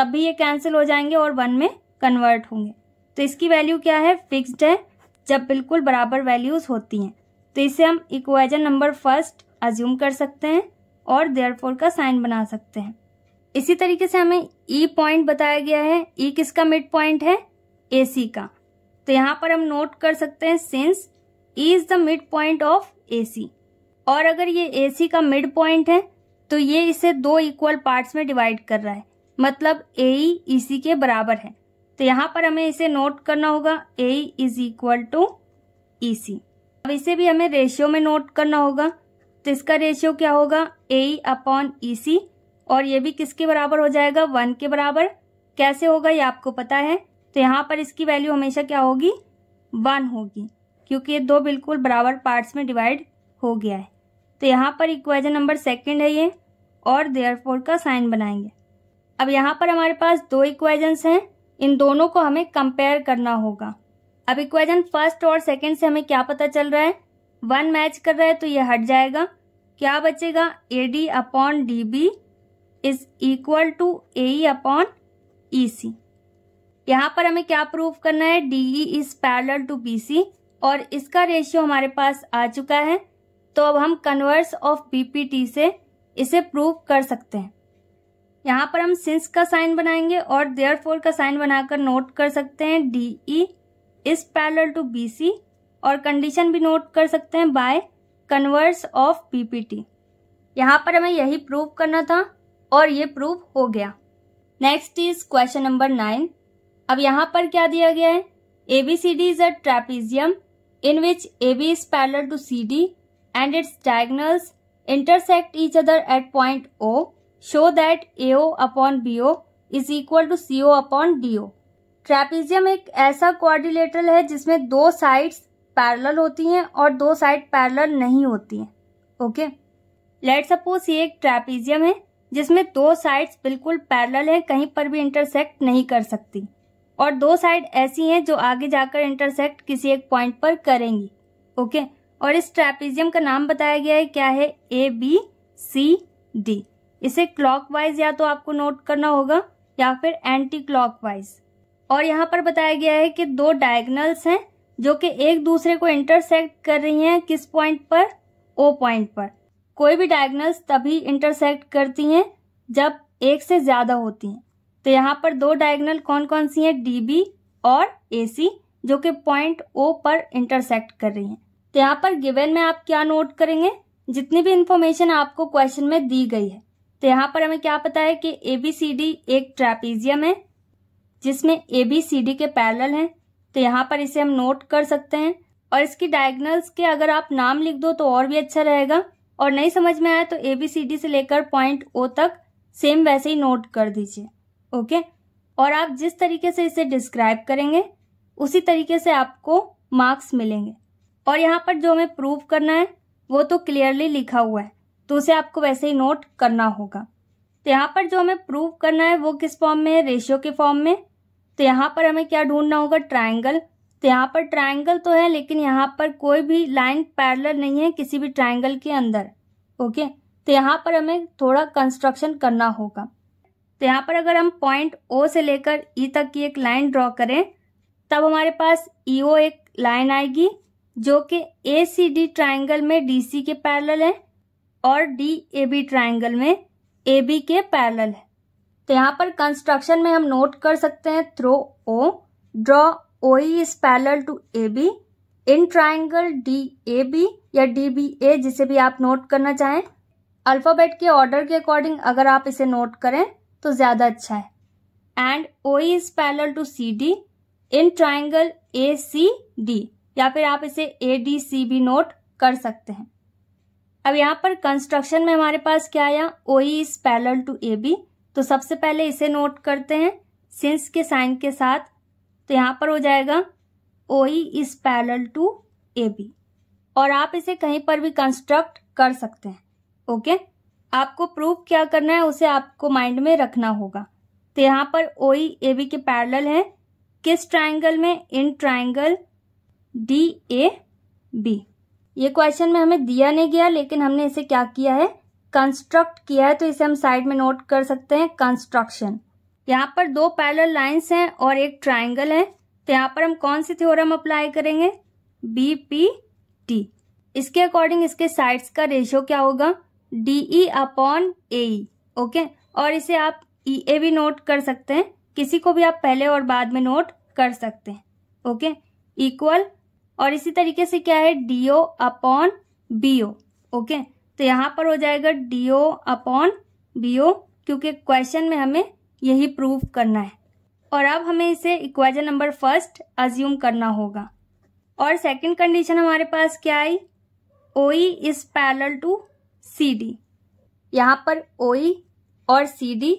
तब भी ये कैंसिल हो जाएंगे और वन में कन्वर्ट होंगे तो इसकी वैल्यू क्या है फिक्स्ड है जब बिल्कुल बराबर वैल्यूज़ होती हैं तो इसे हम इक्वेजन नंबर फर्स्ट अज्यूम कर सकते हैं और देयरफॉर का साइन बना सकते हैं इसी तरीके से हमें ई e पॉइंट बताया गया है ई e किसका मिड पॉइंट है ए सी का तो यहाँ पर हम नोट कर सकते हैं since E is the mid point of A C और अगर ये ए सी का मिड पॉइंट है तो ये इसे दो इक्वल पार्ट्स में डिवाइड कर रहा है मतलब ए इसी e e के बराबर है तो यहां पर हमें इसे नोट करना होगा A is equal to E C अब इसे भी हमें रेशियो में नोट करना होगा तो इसका रेशियो क्या होगा ए अपॉन ई सी और ये भी किसके बराबर हो जाएगा वन के बराबर कैसे होगा ये आपको पता है तो यहाँ पर इसकी वैल्यू हमेशा क्या होगी वन होगी क्योंकि ये दो बिल्कुल बराबर पार्ट्स में डिवाइड हो गया है तो यहाँ पर इक्वेजन नंबर सेकंड है ये और देयरफॉर का साइन बनाएंगे अब यहाँ पर हमारे पास दो इक्वेजन्स हैं इन दोनों को हमें कंपेयर करना होगा अब इक्वेजन फर्स्ट और सेकेंड से हमें क्या पता चल रहा है वन मैच कर रहा है तो ये हट जाएगा क्या बचेगा A D upon D B is equal to A upon E C यहाँ पर हमें क्या प्रूव करना है D E is parallel to B C और इसका रेशियो हमारे पास आ चुका है तो अब हम converse of B P T से इसे प्रूव कर सकते हैं यहाँ पर हम सिंस का साइन बनाएंगे और देयर फोर का साइन बनाकर नोट कर सकते हैं D E is parallel to B C और कंडीशन भी नोट कर सकते हैं बाय कन्वर्स ऑफ पीपीटी यहाँ पर हमें यही प्रूव करना था और ये प्रूव हो गया next is question number nine अब यहाँ पर क्या दिया गया है A B C D is a trapezium in which A B is parallel to C D and its diagonals intersect each other at point O show that AO upon BO is equal to CO upon DO. Trapezium एक ऐसा quadrilateral है जिसमें दो side parallel होती हैं और दो side parallel नहीं होती हैं ओके लेट सपोज ये एक ट्रेपीजियम है जिसमें दो साइड्स बिल्कुल पैरेलल हैं कहीं पर भी इंटरसेक्ट नहीं कर सकती और दो साइड ऐसी हैं जो आगे जाकर इंटरसेक्ट किसी एक पॉइंट पर करेंगी ओके और इस ट्रेपीजियम का नाम बताया गया है क्या है ए बी सी डी इसे क्लॉकवाइज या तो आपको नोट करना होगा या फिर एंटी क्लॉकवाइज और यहाँ पर बताया गया है कि दो डायगनल्स हैं जो कि एक दूसरे को इंटरसेक्ट कर रही हैं किस पॉइंट पर ओ पॉइंट पर कोई भी डायगनल्स तभी इंटरसेक्ट करती हैं जब एक से ज़्यादा होती हैं तो यहाँ पर दो डायगनल कौन कौन सी हैं डी और ए जो कि पॉइंट ओ पर इंटरसेक्ट कर रही हैं तो यहाँ पर गिवन में आप क्या नोट करेंगे जितनी भी इंफॉर्मेशन आपको क्वेश्चन में दी गई है तो यहाँ पर हमें क्या पता है कि ए बी सी डी एक ट्रैपीजियम है जिसमें ए बी सी डी के पैरल हैं तो यहाँ पर इसे हम नोट कर सकते हैं और इसकी डायगनल्स के अगर आप नाम लिख दो तो और भी अच्छा रहेगा और नहीं समझ में आया तो ए बी सी डी से लेकर पॉइंट ओ तक सेम वैसे ही नोट कर दीजिए ओके और आप जिस तरीके से इसे डिस्क्राइब करेंगे उसी तरीके से आपको मार्क्स मिलेंगे और यहाँ पर जो हमें प्रूव करना है वो तो क्लियरली लिखा हुआ है तो उसे आपको वैसे ही नोट करना होगा तो यहाँ पर जो हमें प्रूव करना है वो किस फॉर्म में है रेशियो के फॉर्म में तो यहाँ पर हमें क्या ढूंढना होगा ट्राइंगल तो यहाँ पर ट्राइंगल तो है लेकिन यहाँ पर कोई भी लाइन पैरल नहीं है किसी भी ट्राइंगल के अंदर ओके तो यहाँ पर हमें थोड़ा कंस्ट्रक्शन करना होगा तो यहाँ पर अगर हम पॉइंट ओ से लेकर ई e तक की एक लाइन ड्रॉ करें तब हमारे पास ई e ओ एक लाइन आएगी जो कि ए सी डी ट्राइंगल में डी सी के पैरल है और डी ए बी ट्राइंगल में ए बी के पैरल है तो यहाँ पर कंस्ट्रक्शन में हम नोट कर सकते हैं through O draw O is parallel to A B in triangle D A B या डी बी ए जिसे भी आप नोट करना चाहें अल्फाबेट के ऑर्डर के अकॉर्डिंग अगर आप इसे नोट करें तो ज़्यादा अच्छा है and O is parallel to C D in triangle A C D या फिर आप इसे ए डी सी भी नोट कर सकते हैं अब यहाँ पर कंस्ट्रक्शन में हमारे पास क्या आया O E is parallel to A B तो सबसे पहले इसे नोट करते हैं सिंस के साइन के साथ तो यहाँ पर हो जाएगा O E is parallel to A B और आप इसे कहीं पर भी कंस्ट्रक्ट कर सकते हैं ओके आपको प्रूफ क्या करना है उसे आपको माइंड में रखना होगा तो यहाँ पर ओ ई ए बी के पैरल है किस ट्राइंगल में in triangle D A B ये क्वेश्चन में हमें दिया नहीं गया लेकिन हमने इसे क्या किया है कंस्ट्रक्ट किया है तो इसे हम साइड में नोट कर सकते हैं कंस्ट्रक्शन यहाँ पर दो पैरल लाइन्स हैं और एक ट्राइंगल है तो यहाँ पर हम कौन सी थ्योरम अप्लाई करेंगे बी पी टी इसके अकॉर्डिंग इसके साइड्स का रेशियो क्या होगा D E upon A okay और इसे आप ई e, ए भी नोट कर सकते हैं किसी को भी आप पहले और बाद में नोट कर सकते हैं ओके इक्वल और इसी तरीके से क्या है डीओ अपॉन बीओ ओके तो यहां पर हो जाएगा डीओ अपॉन बीओ क्योंकि क्वेश्चन में हमें यही प्रूव करना है और अब हमें इसे इक्वेजन नंबर फर्स्ट अज्यूम करना होगा और सेकंड कंडीशन हमारे पास क्या आई O is parallel to C D यहाँ पर ओ e और सी डी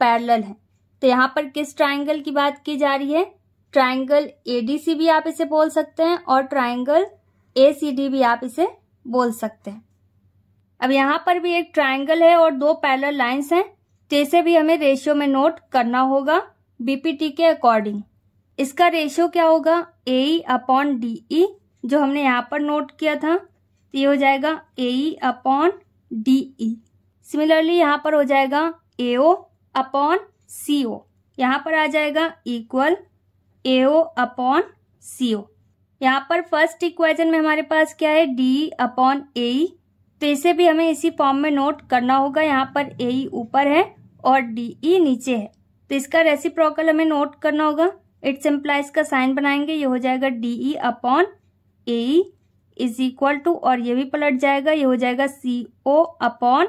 पैरल है तो यहां पर किस ट्राइंगल की बात की जा रही है ट्राइंगल एडीसी भी आप इसे बोल सकते हैं और ट्राइंगल डी भी आप इसे बोल सकते हैं अब यहां पर भी एक ट्राइंगल है और दो पैरल लाइन्स हैं जैसे भी हमें रेशियो में नोट करना होगा बीपीटी के अकॉर्डिंग इसका रेशियो क्या होगा ए अपॉन डी जो हमने यहाँ पर नोट किया था तो ये हो जाएगा ए अपॉन डी सिमिलरली यहाँ पर हो जाएगा एओ अपॉन सी ओ यहाँ पर आ जाएगा इक्वल ए ओ अपॉन सी ओ यहाँ पर फर्स्ट इक्वेशन में हमारे पास क्या है डी अपॉन ए तो इसे भी हमें इसी फॉर्म में नोट करना होगा यहाँ पर ए e ऊपर है और डी ई e नीचे है तो इसका रेसिप्रोकल हमें नोट करना होगा इट्स एम्प्लाइज का साइन बनाएंगे ये हो जाएगा D E upon A is equal to और ये भी पलट जाएगा ये हो जाएगा सी ओ अपॉन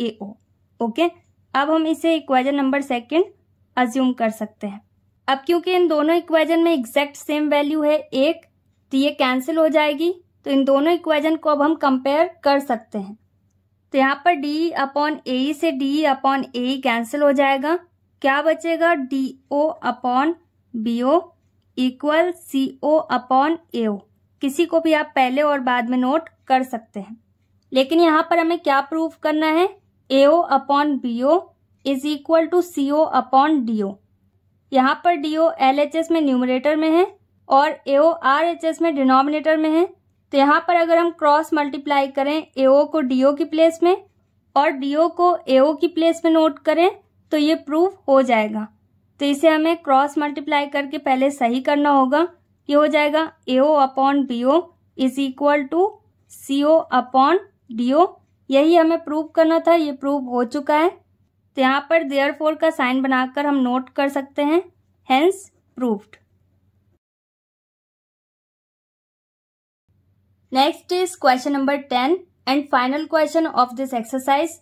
ए ओके अब हम इसे इक्वेजन नंबर सेकेंड अज्यूम कर सकते हैं अब क्योंकि इन दोनों इक्वेजन में एग्जैक्ट सेम वैल्यू है एक तो ये कैंसिल हो जाएगी तो इन दोनों इक्वेजन को अब हम कंपेयर कर सकते हैं तो यहाँ पर डी अपॉन ए से डी अपॉन ए कैंसिल हो जाएगा क्या बचेगा D O upon B O equal C O upon A O किसी को भी आप पहले और बाद में नोट कर सकते हैं लेकिन यहाँ पर हमें क्या प्रूफ करना है A O upon B O is equal to C O upon D O यहाँ पर D O L H S में न्यूमरेटर में है और A O R H S में डिनोमिनेटर में है तो यहाँ पर अगर हम क्रॉस मल्टीप्लाई करें ए ओ को डी ओ की प्लेस में और डी ओ को ए ओ की प्लेस में नोट करें तो ये प्रूफ हो जाएगा तो इसे हमें क्रॉस मल्टीप्लाई करके पहले सही करना होगा ये हो जाएगा A O upon B O is equal to C O upon D O यही हमें प्रूफ करना था ये प्रूफ हो चुका है तो यहाँ पर देयर फोर का साइन बनाकर हम नोट कर सकते हैं hence proved next is question number ten and final question of this exercise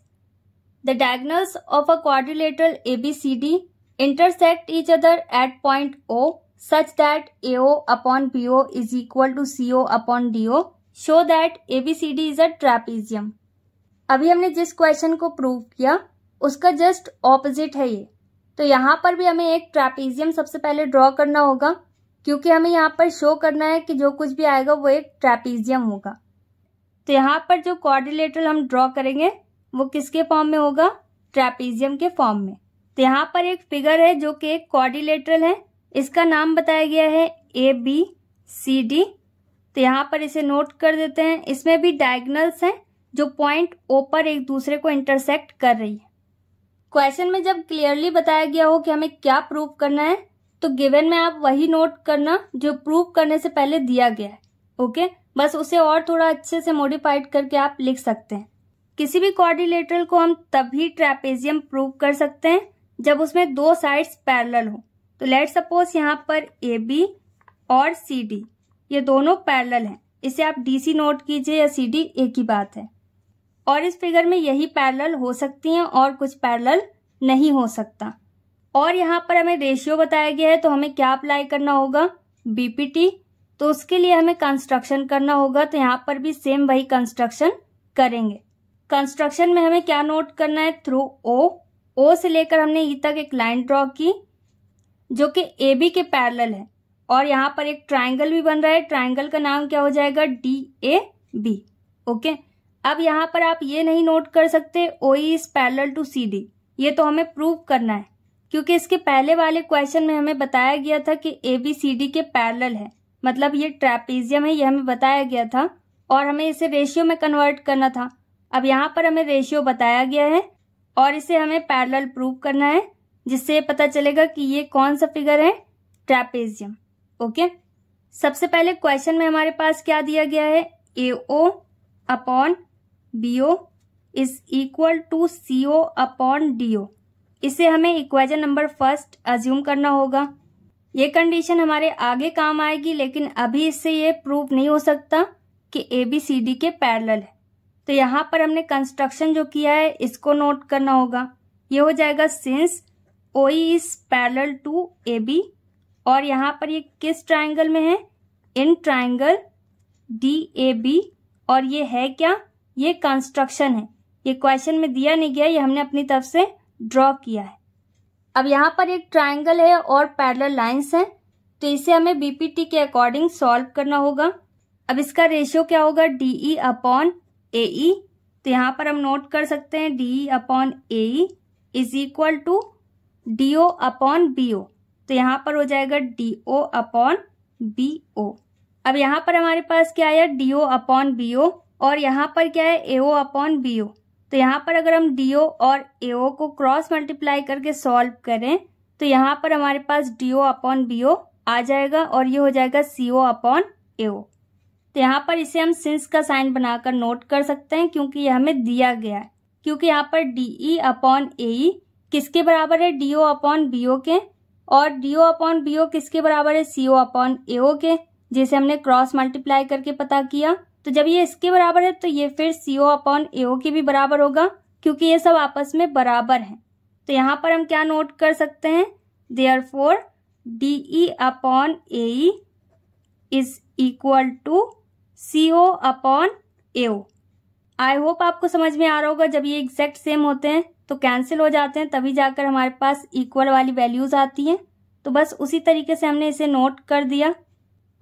the diagonals of a quadrilateral A B C D intersect each other at point O such that A O upon B O is equal to C O upon D O show that A B C D is a trapezium अभी हमने जिस question को prove किया उसका just opposite है ये तो यहाँ पर भी हमें एक ट्रैपीजियम सबसे पहले ड्रॉ करना होगा क्योंकि हमें यहाँ पर शो करना है कि जो कुछ भी आएगा वो एक ट्रैपीजियम होगा तो यहाँ पर जो कॉर्डिलेटर हम ड्रॉ करेंगे वो किसके फॉर्म में होगा ट्रैपीजियम के फॉर्म में तो यहाँ पर एक फिगर है जो कि एक कॉर्डिलेटर है इसका नाम बताया गया है ए बी सी डी तो यहाँ पर इसे नोट कर देते हैं इसमें भी डायगनल्स हैं जो पॉइंट ओ पर एक दूसरे को इंटरसेक्ट कर रही है क्वेश्चन में जब क्लियरली बताया गया हो कि हमें क्या प्रूव करना है तो गिवन में आप वही नोट करना जो प्रूव करने से पहले दिया गया है ओके बस उसे और थोड़ा अच्छे से मॉडिफाइड करके आप लिख सकते हैं किसी भी कोऑर्डिनेटर को हम तभी ट्रेपेजियम प्रूव कर सकते हैं जब उसमें दो साइड्स पैरेलल हो तो लेट सपोज यहाँ पर ए बी और सी डी ये दोनों पैरेलल हैं इसे आप डी सी नोट कीजिए या सी डी एक ही बात है और इस फिगर में यही पैरेलल हो सकती हैं और कुछ पैरेलल नहीं हो सकता और यहाँ पर हमें रेशियो बताया गया है तो हमें क्या अप्लाई करना होगा बीपीटी तो उसके लिए हमें कंस्ट्रक्शन करना होगा तो यहाँ पर भी सेम वही कंस्ट्रक्शन करेंगे कंस्ट्रक्शन में हमें क्या नोट करना है थ्रू ओ ओ से लेकर हमने ई e तक एक लाइन ड्रॉ की जो कि ए बी के पैरल है और यहाँ पर एक ट्राइंगल भी बन रहा है ट्राइंगल का नाम क्या हो जाएगा डी ए बी ओके अब यहाँ पर आप ये नहीं नोट कर सकते O E is parallel to C D ये तो हमें प्रूव करना है क्योंकि इसके पहले वाले क्वेश्चन में हमें बताया गया था कि ए बी सी डी के पैरल है मतलब ये ट्रेपेजियम है ये हमें बताया गया था और हमें इसे रेशियो में कन्वर्ट करना था अब यहाँ पर हमें रेशियो बताया गया है और इसे हमें पैरल प्रूव करना है जिससे पता चलेगा कि ये कौन सा फिगर है ट्रैपेजियम ओके सबसे पहले क्वेश्चन में हमारे पास क्या दिया गया है A O upon B O is equal to C O upon D O इसे हमें इक्वेजन नंबर फर्स्ट अज्यूम करना होगा ये कंडीशन हमारे आगे काम आएगी लेकिन अभी इससे ये प्रूव नहीं हो सकता कि ए बी सी डी के पैरल है तो यहाँ पर हमने कंस्ट्रक्शन जो किया है इसको नोट करना होगा ये हो जाएगा since O is parallel to A B और यहाँ पर ये किस ट्राइंगल में है in triangle D A B और ये है क्या ये कंस्ट्रक्शन है ये क्वेश्चन में दिया नहीं गया ये हमने अपनी तरफ से ड्रॉ किया है अब यहाँ पर एक ट्राइंगल है और पैरल लाइन्स हैं तो इसे हमें बीपीटी के अकॉर्डिंग सॉल्व करना होगा अब इसका रेशियो क्या होगा डीई अपॉन ए तो यहाँ पर हम नोट कर सकते हैं DE upon A is equal to D O upon B O तो यहाँ पर हो जाएगा D O upon B O अब यहाँ पर हमारे पास क्या आया D O upon B O और यहाँ पर क्या है A O upon B O तो यहाँ पर अगर हम डी ओ और ए ओ को क्रॉस मल्टीप्लाई करके सॉल्व करें तो यहाँ पर हमारे पास D O upon B O आ जाएगा और ये हो जाएगा सी ओ अपॉन ए ओ तो यहाँ पर इसे हम सिंस का साइन बनाकर नोट कर सकते हैं क्योंकि ये हमें दिया गया है क्योंकि यहाँ पर डी ई अपॉन ए ई किसके बराबर है D O upon B O के और D O upon B O किसके बराबर है सी ओ अपॉन ए ओ के जिसे हमने क्रॉस मल्टीप्लाई करके पता किया तो जब ये इसके बराबर है तो ये फिर सी ओ अपॉन ए ओ के भी बराबर होगा क्योंकि ये सब आपस में बराबर है तो यहाँ पर हम क्या नोट कर सकते हैं therefore D E upon A is equal to C O upon A O I hope आपको समझ में आ रहा होगा जब ये एग्जैक्ट सेम होते हैं तो कैंसिल हो जाते हैं तभी जाकर हमारे पास इक्वल वाली वैल्यूज आती हैं तो बस उसी तरीके से हमने इसे नोट कर दिया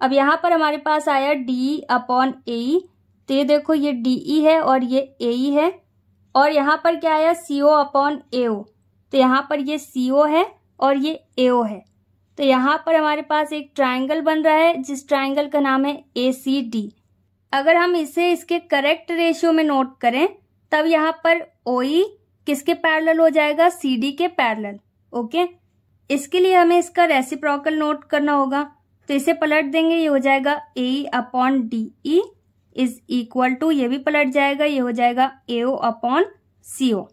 अब यहाँ पर हमारे पास आया डी अपॉन ए तो ये देखो ये डी ई e है और ये ए ई e है और यहाँ पर क्या आया सी ओ अपॉन ए ओ तो यहाँ पर ये सी ओ है और ये ए ओ है तो यहाँ पर हमारे पास एक ट्रायंगल बन रहा है जिस ट्रायंगल का नाम है ए सी डी अगर हम इसे इसके करेक्ट रेशियो में नोट करें तब यहाँ पर ओ ई e किसके पैरल हो जाएगा सी डी के पैरल ओके इसके लिए हमें इसका रेसिप्रोकल नोट करना होगा तो इसे पलट देंगे ये हो जाएगा A upon D E is equal to ये भी पलट जाएगा ये हो जाएगा ए ओ अपॉन सी ओ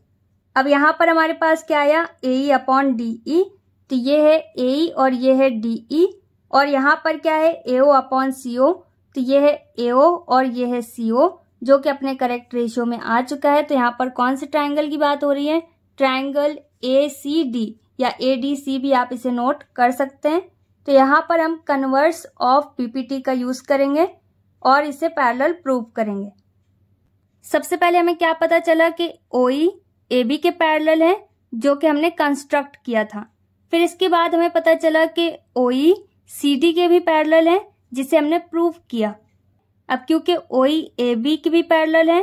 अब यहां पर हमारे पास क्या आया ए अपॉन डी ई तो ये है ए और ये है डी ई e, और यहां पर क्या है ए ओ अपॉन सी ओ तो ये है ए ओ और ये है सी ओ जो कि अपने करेक्ट रेशियो में आ चुका है तो यहाँ पर कौन से ट्राइंगल की बात हो रही है ट्राइंगल ए सी डी या ए डी सी भी आप इसे नोट कर सकते हैं तो यहाँ पर हम कन्वर्स ऑफ पीपीटी का यूज करेंगे और इसे पैरेलल प्रूव करेंगे सबसे पहले हमें क्या पता चला कि ओई ए बी के पैरेलल है जो कि हमने कंस्ट्रक्ट किया था फिर इसके बाद हमें पता चला कि ओई सी डी के भी पैरेलल है जिसे हमने प्रूव किया अब क्योंकि ओई ए बी के भी पैरेलल है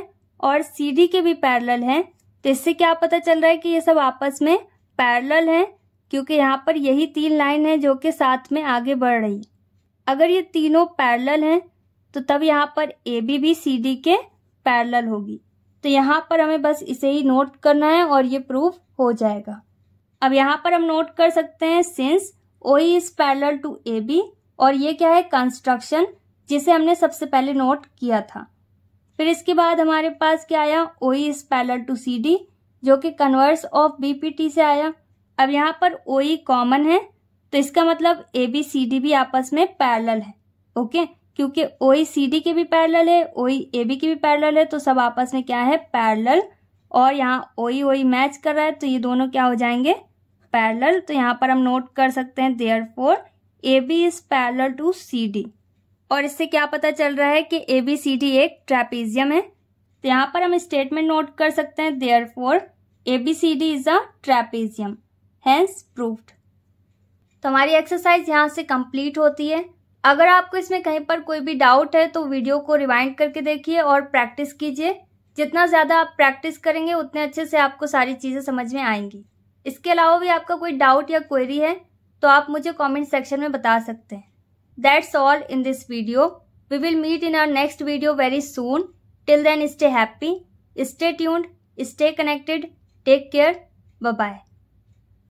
और सी डी के भी पैरेलल है तो इससे क्या पता चल रहा है कि ये सब आपस में पैरेलल हैं क्योंकि यहाँ पर यही तीन लाइन है जो कि साथ में आगे बढ़ रही अगर ये तीनों पैरल हैं तो तब यहाँ पर ए बी भी सी डी के पैरल होगी तो यहाँ पर हमें बस इसे ही नोट करना है और ये प्रूफ हो जाएगा अब यहाँ पर हम नोट कर सकते हैं since O E is parallel to A B और ये क्या है कंस्ट्रक्शन जिसे हमने सबसे पहले नोट किया था फिर इसके बाद हमारे पास क्या आया O E is parallel to C D जो कि converse of B P T से आया अब यहाँ पर ओ ई कॉमन है तो इसका मतलब ए बी सी डी भी आपस में पैरल है ओके क्योंकि ओ ई सी डी के भी पैरल है ओ ई ए बी के भी पैरल है तो सब आपस में क्या है पैरल और यहाँ ओ ई ओ ई मैच कर रहा है तो ये दोनों क्या हो जाएंगे पैरल तो यहाँ पर हम नोट कर सकते हैं therefore A B is parallel to C D और इससे क्या पता चल रहा है कि ए बी सी डी एक ट्रेपीजियम है तो यहाँ पर हम स्टेटमेंट नोट कर सकते हैं therefore A B C D is a trapezium hence proved तो हमारी एक्सरसाइज यहाँ से कंप्लीट होती है अगर आपको इसमें कहीं पर कोई भी डाउट है तो वीडियो को रिवाइंड करके देखिए और प्रैक्टिस कीजिए जितना ज़्यादा आप प्रैक्टिस करेंगे उतने अच्छे से आपको सारी चीज़ें समझ में आएंगी इसके अलावा भी आपका कोई डाउट या क्वेरी है तो आप मुझे कमेंट सेक्शन में बता सकते हैं that's all in this video we will meet in our next video very soon till then stay happy stay tuned stay connected take care bye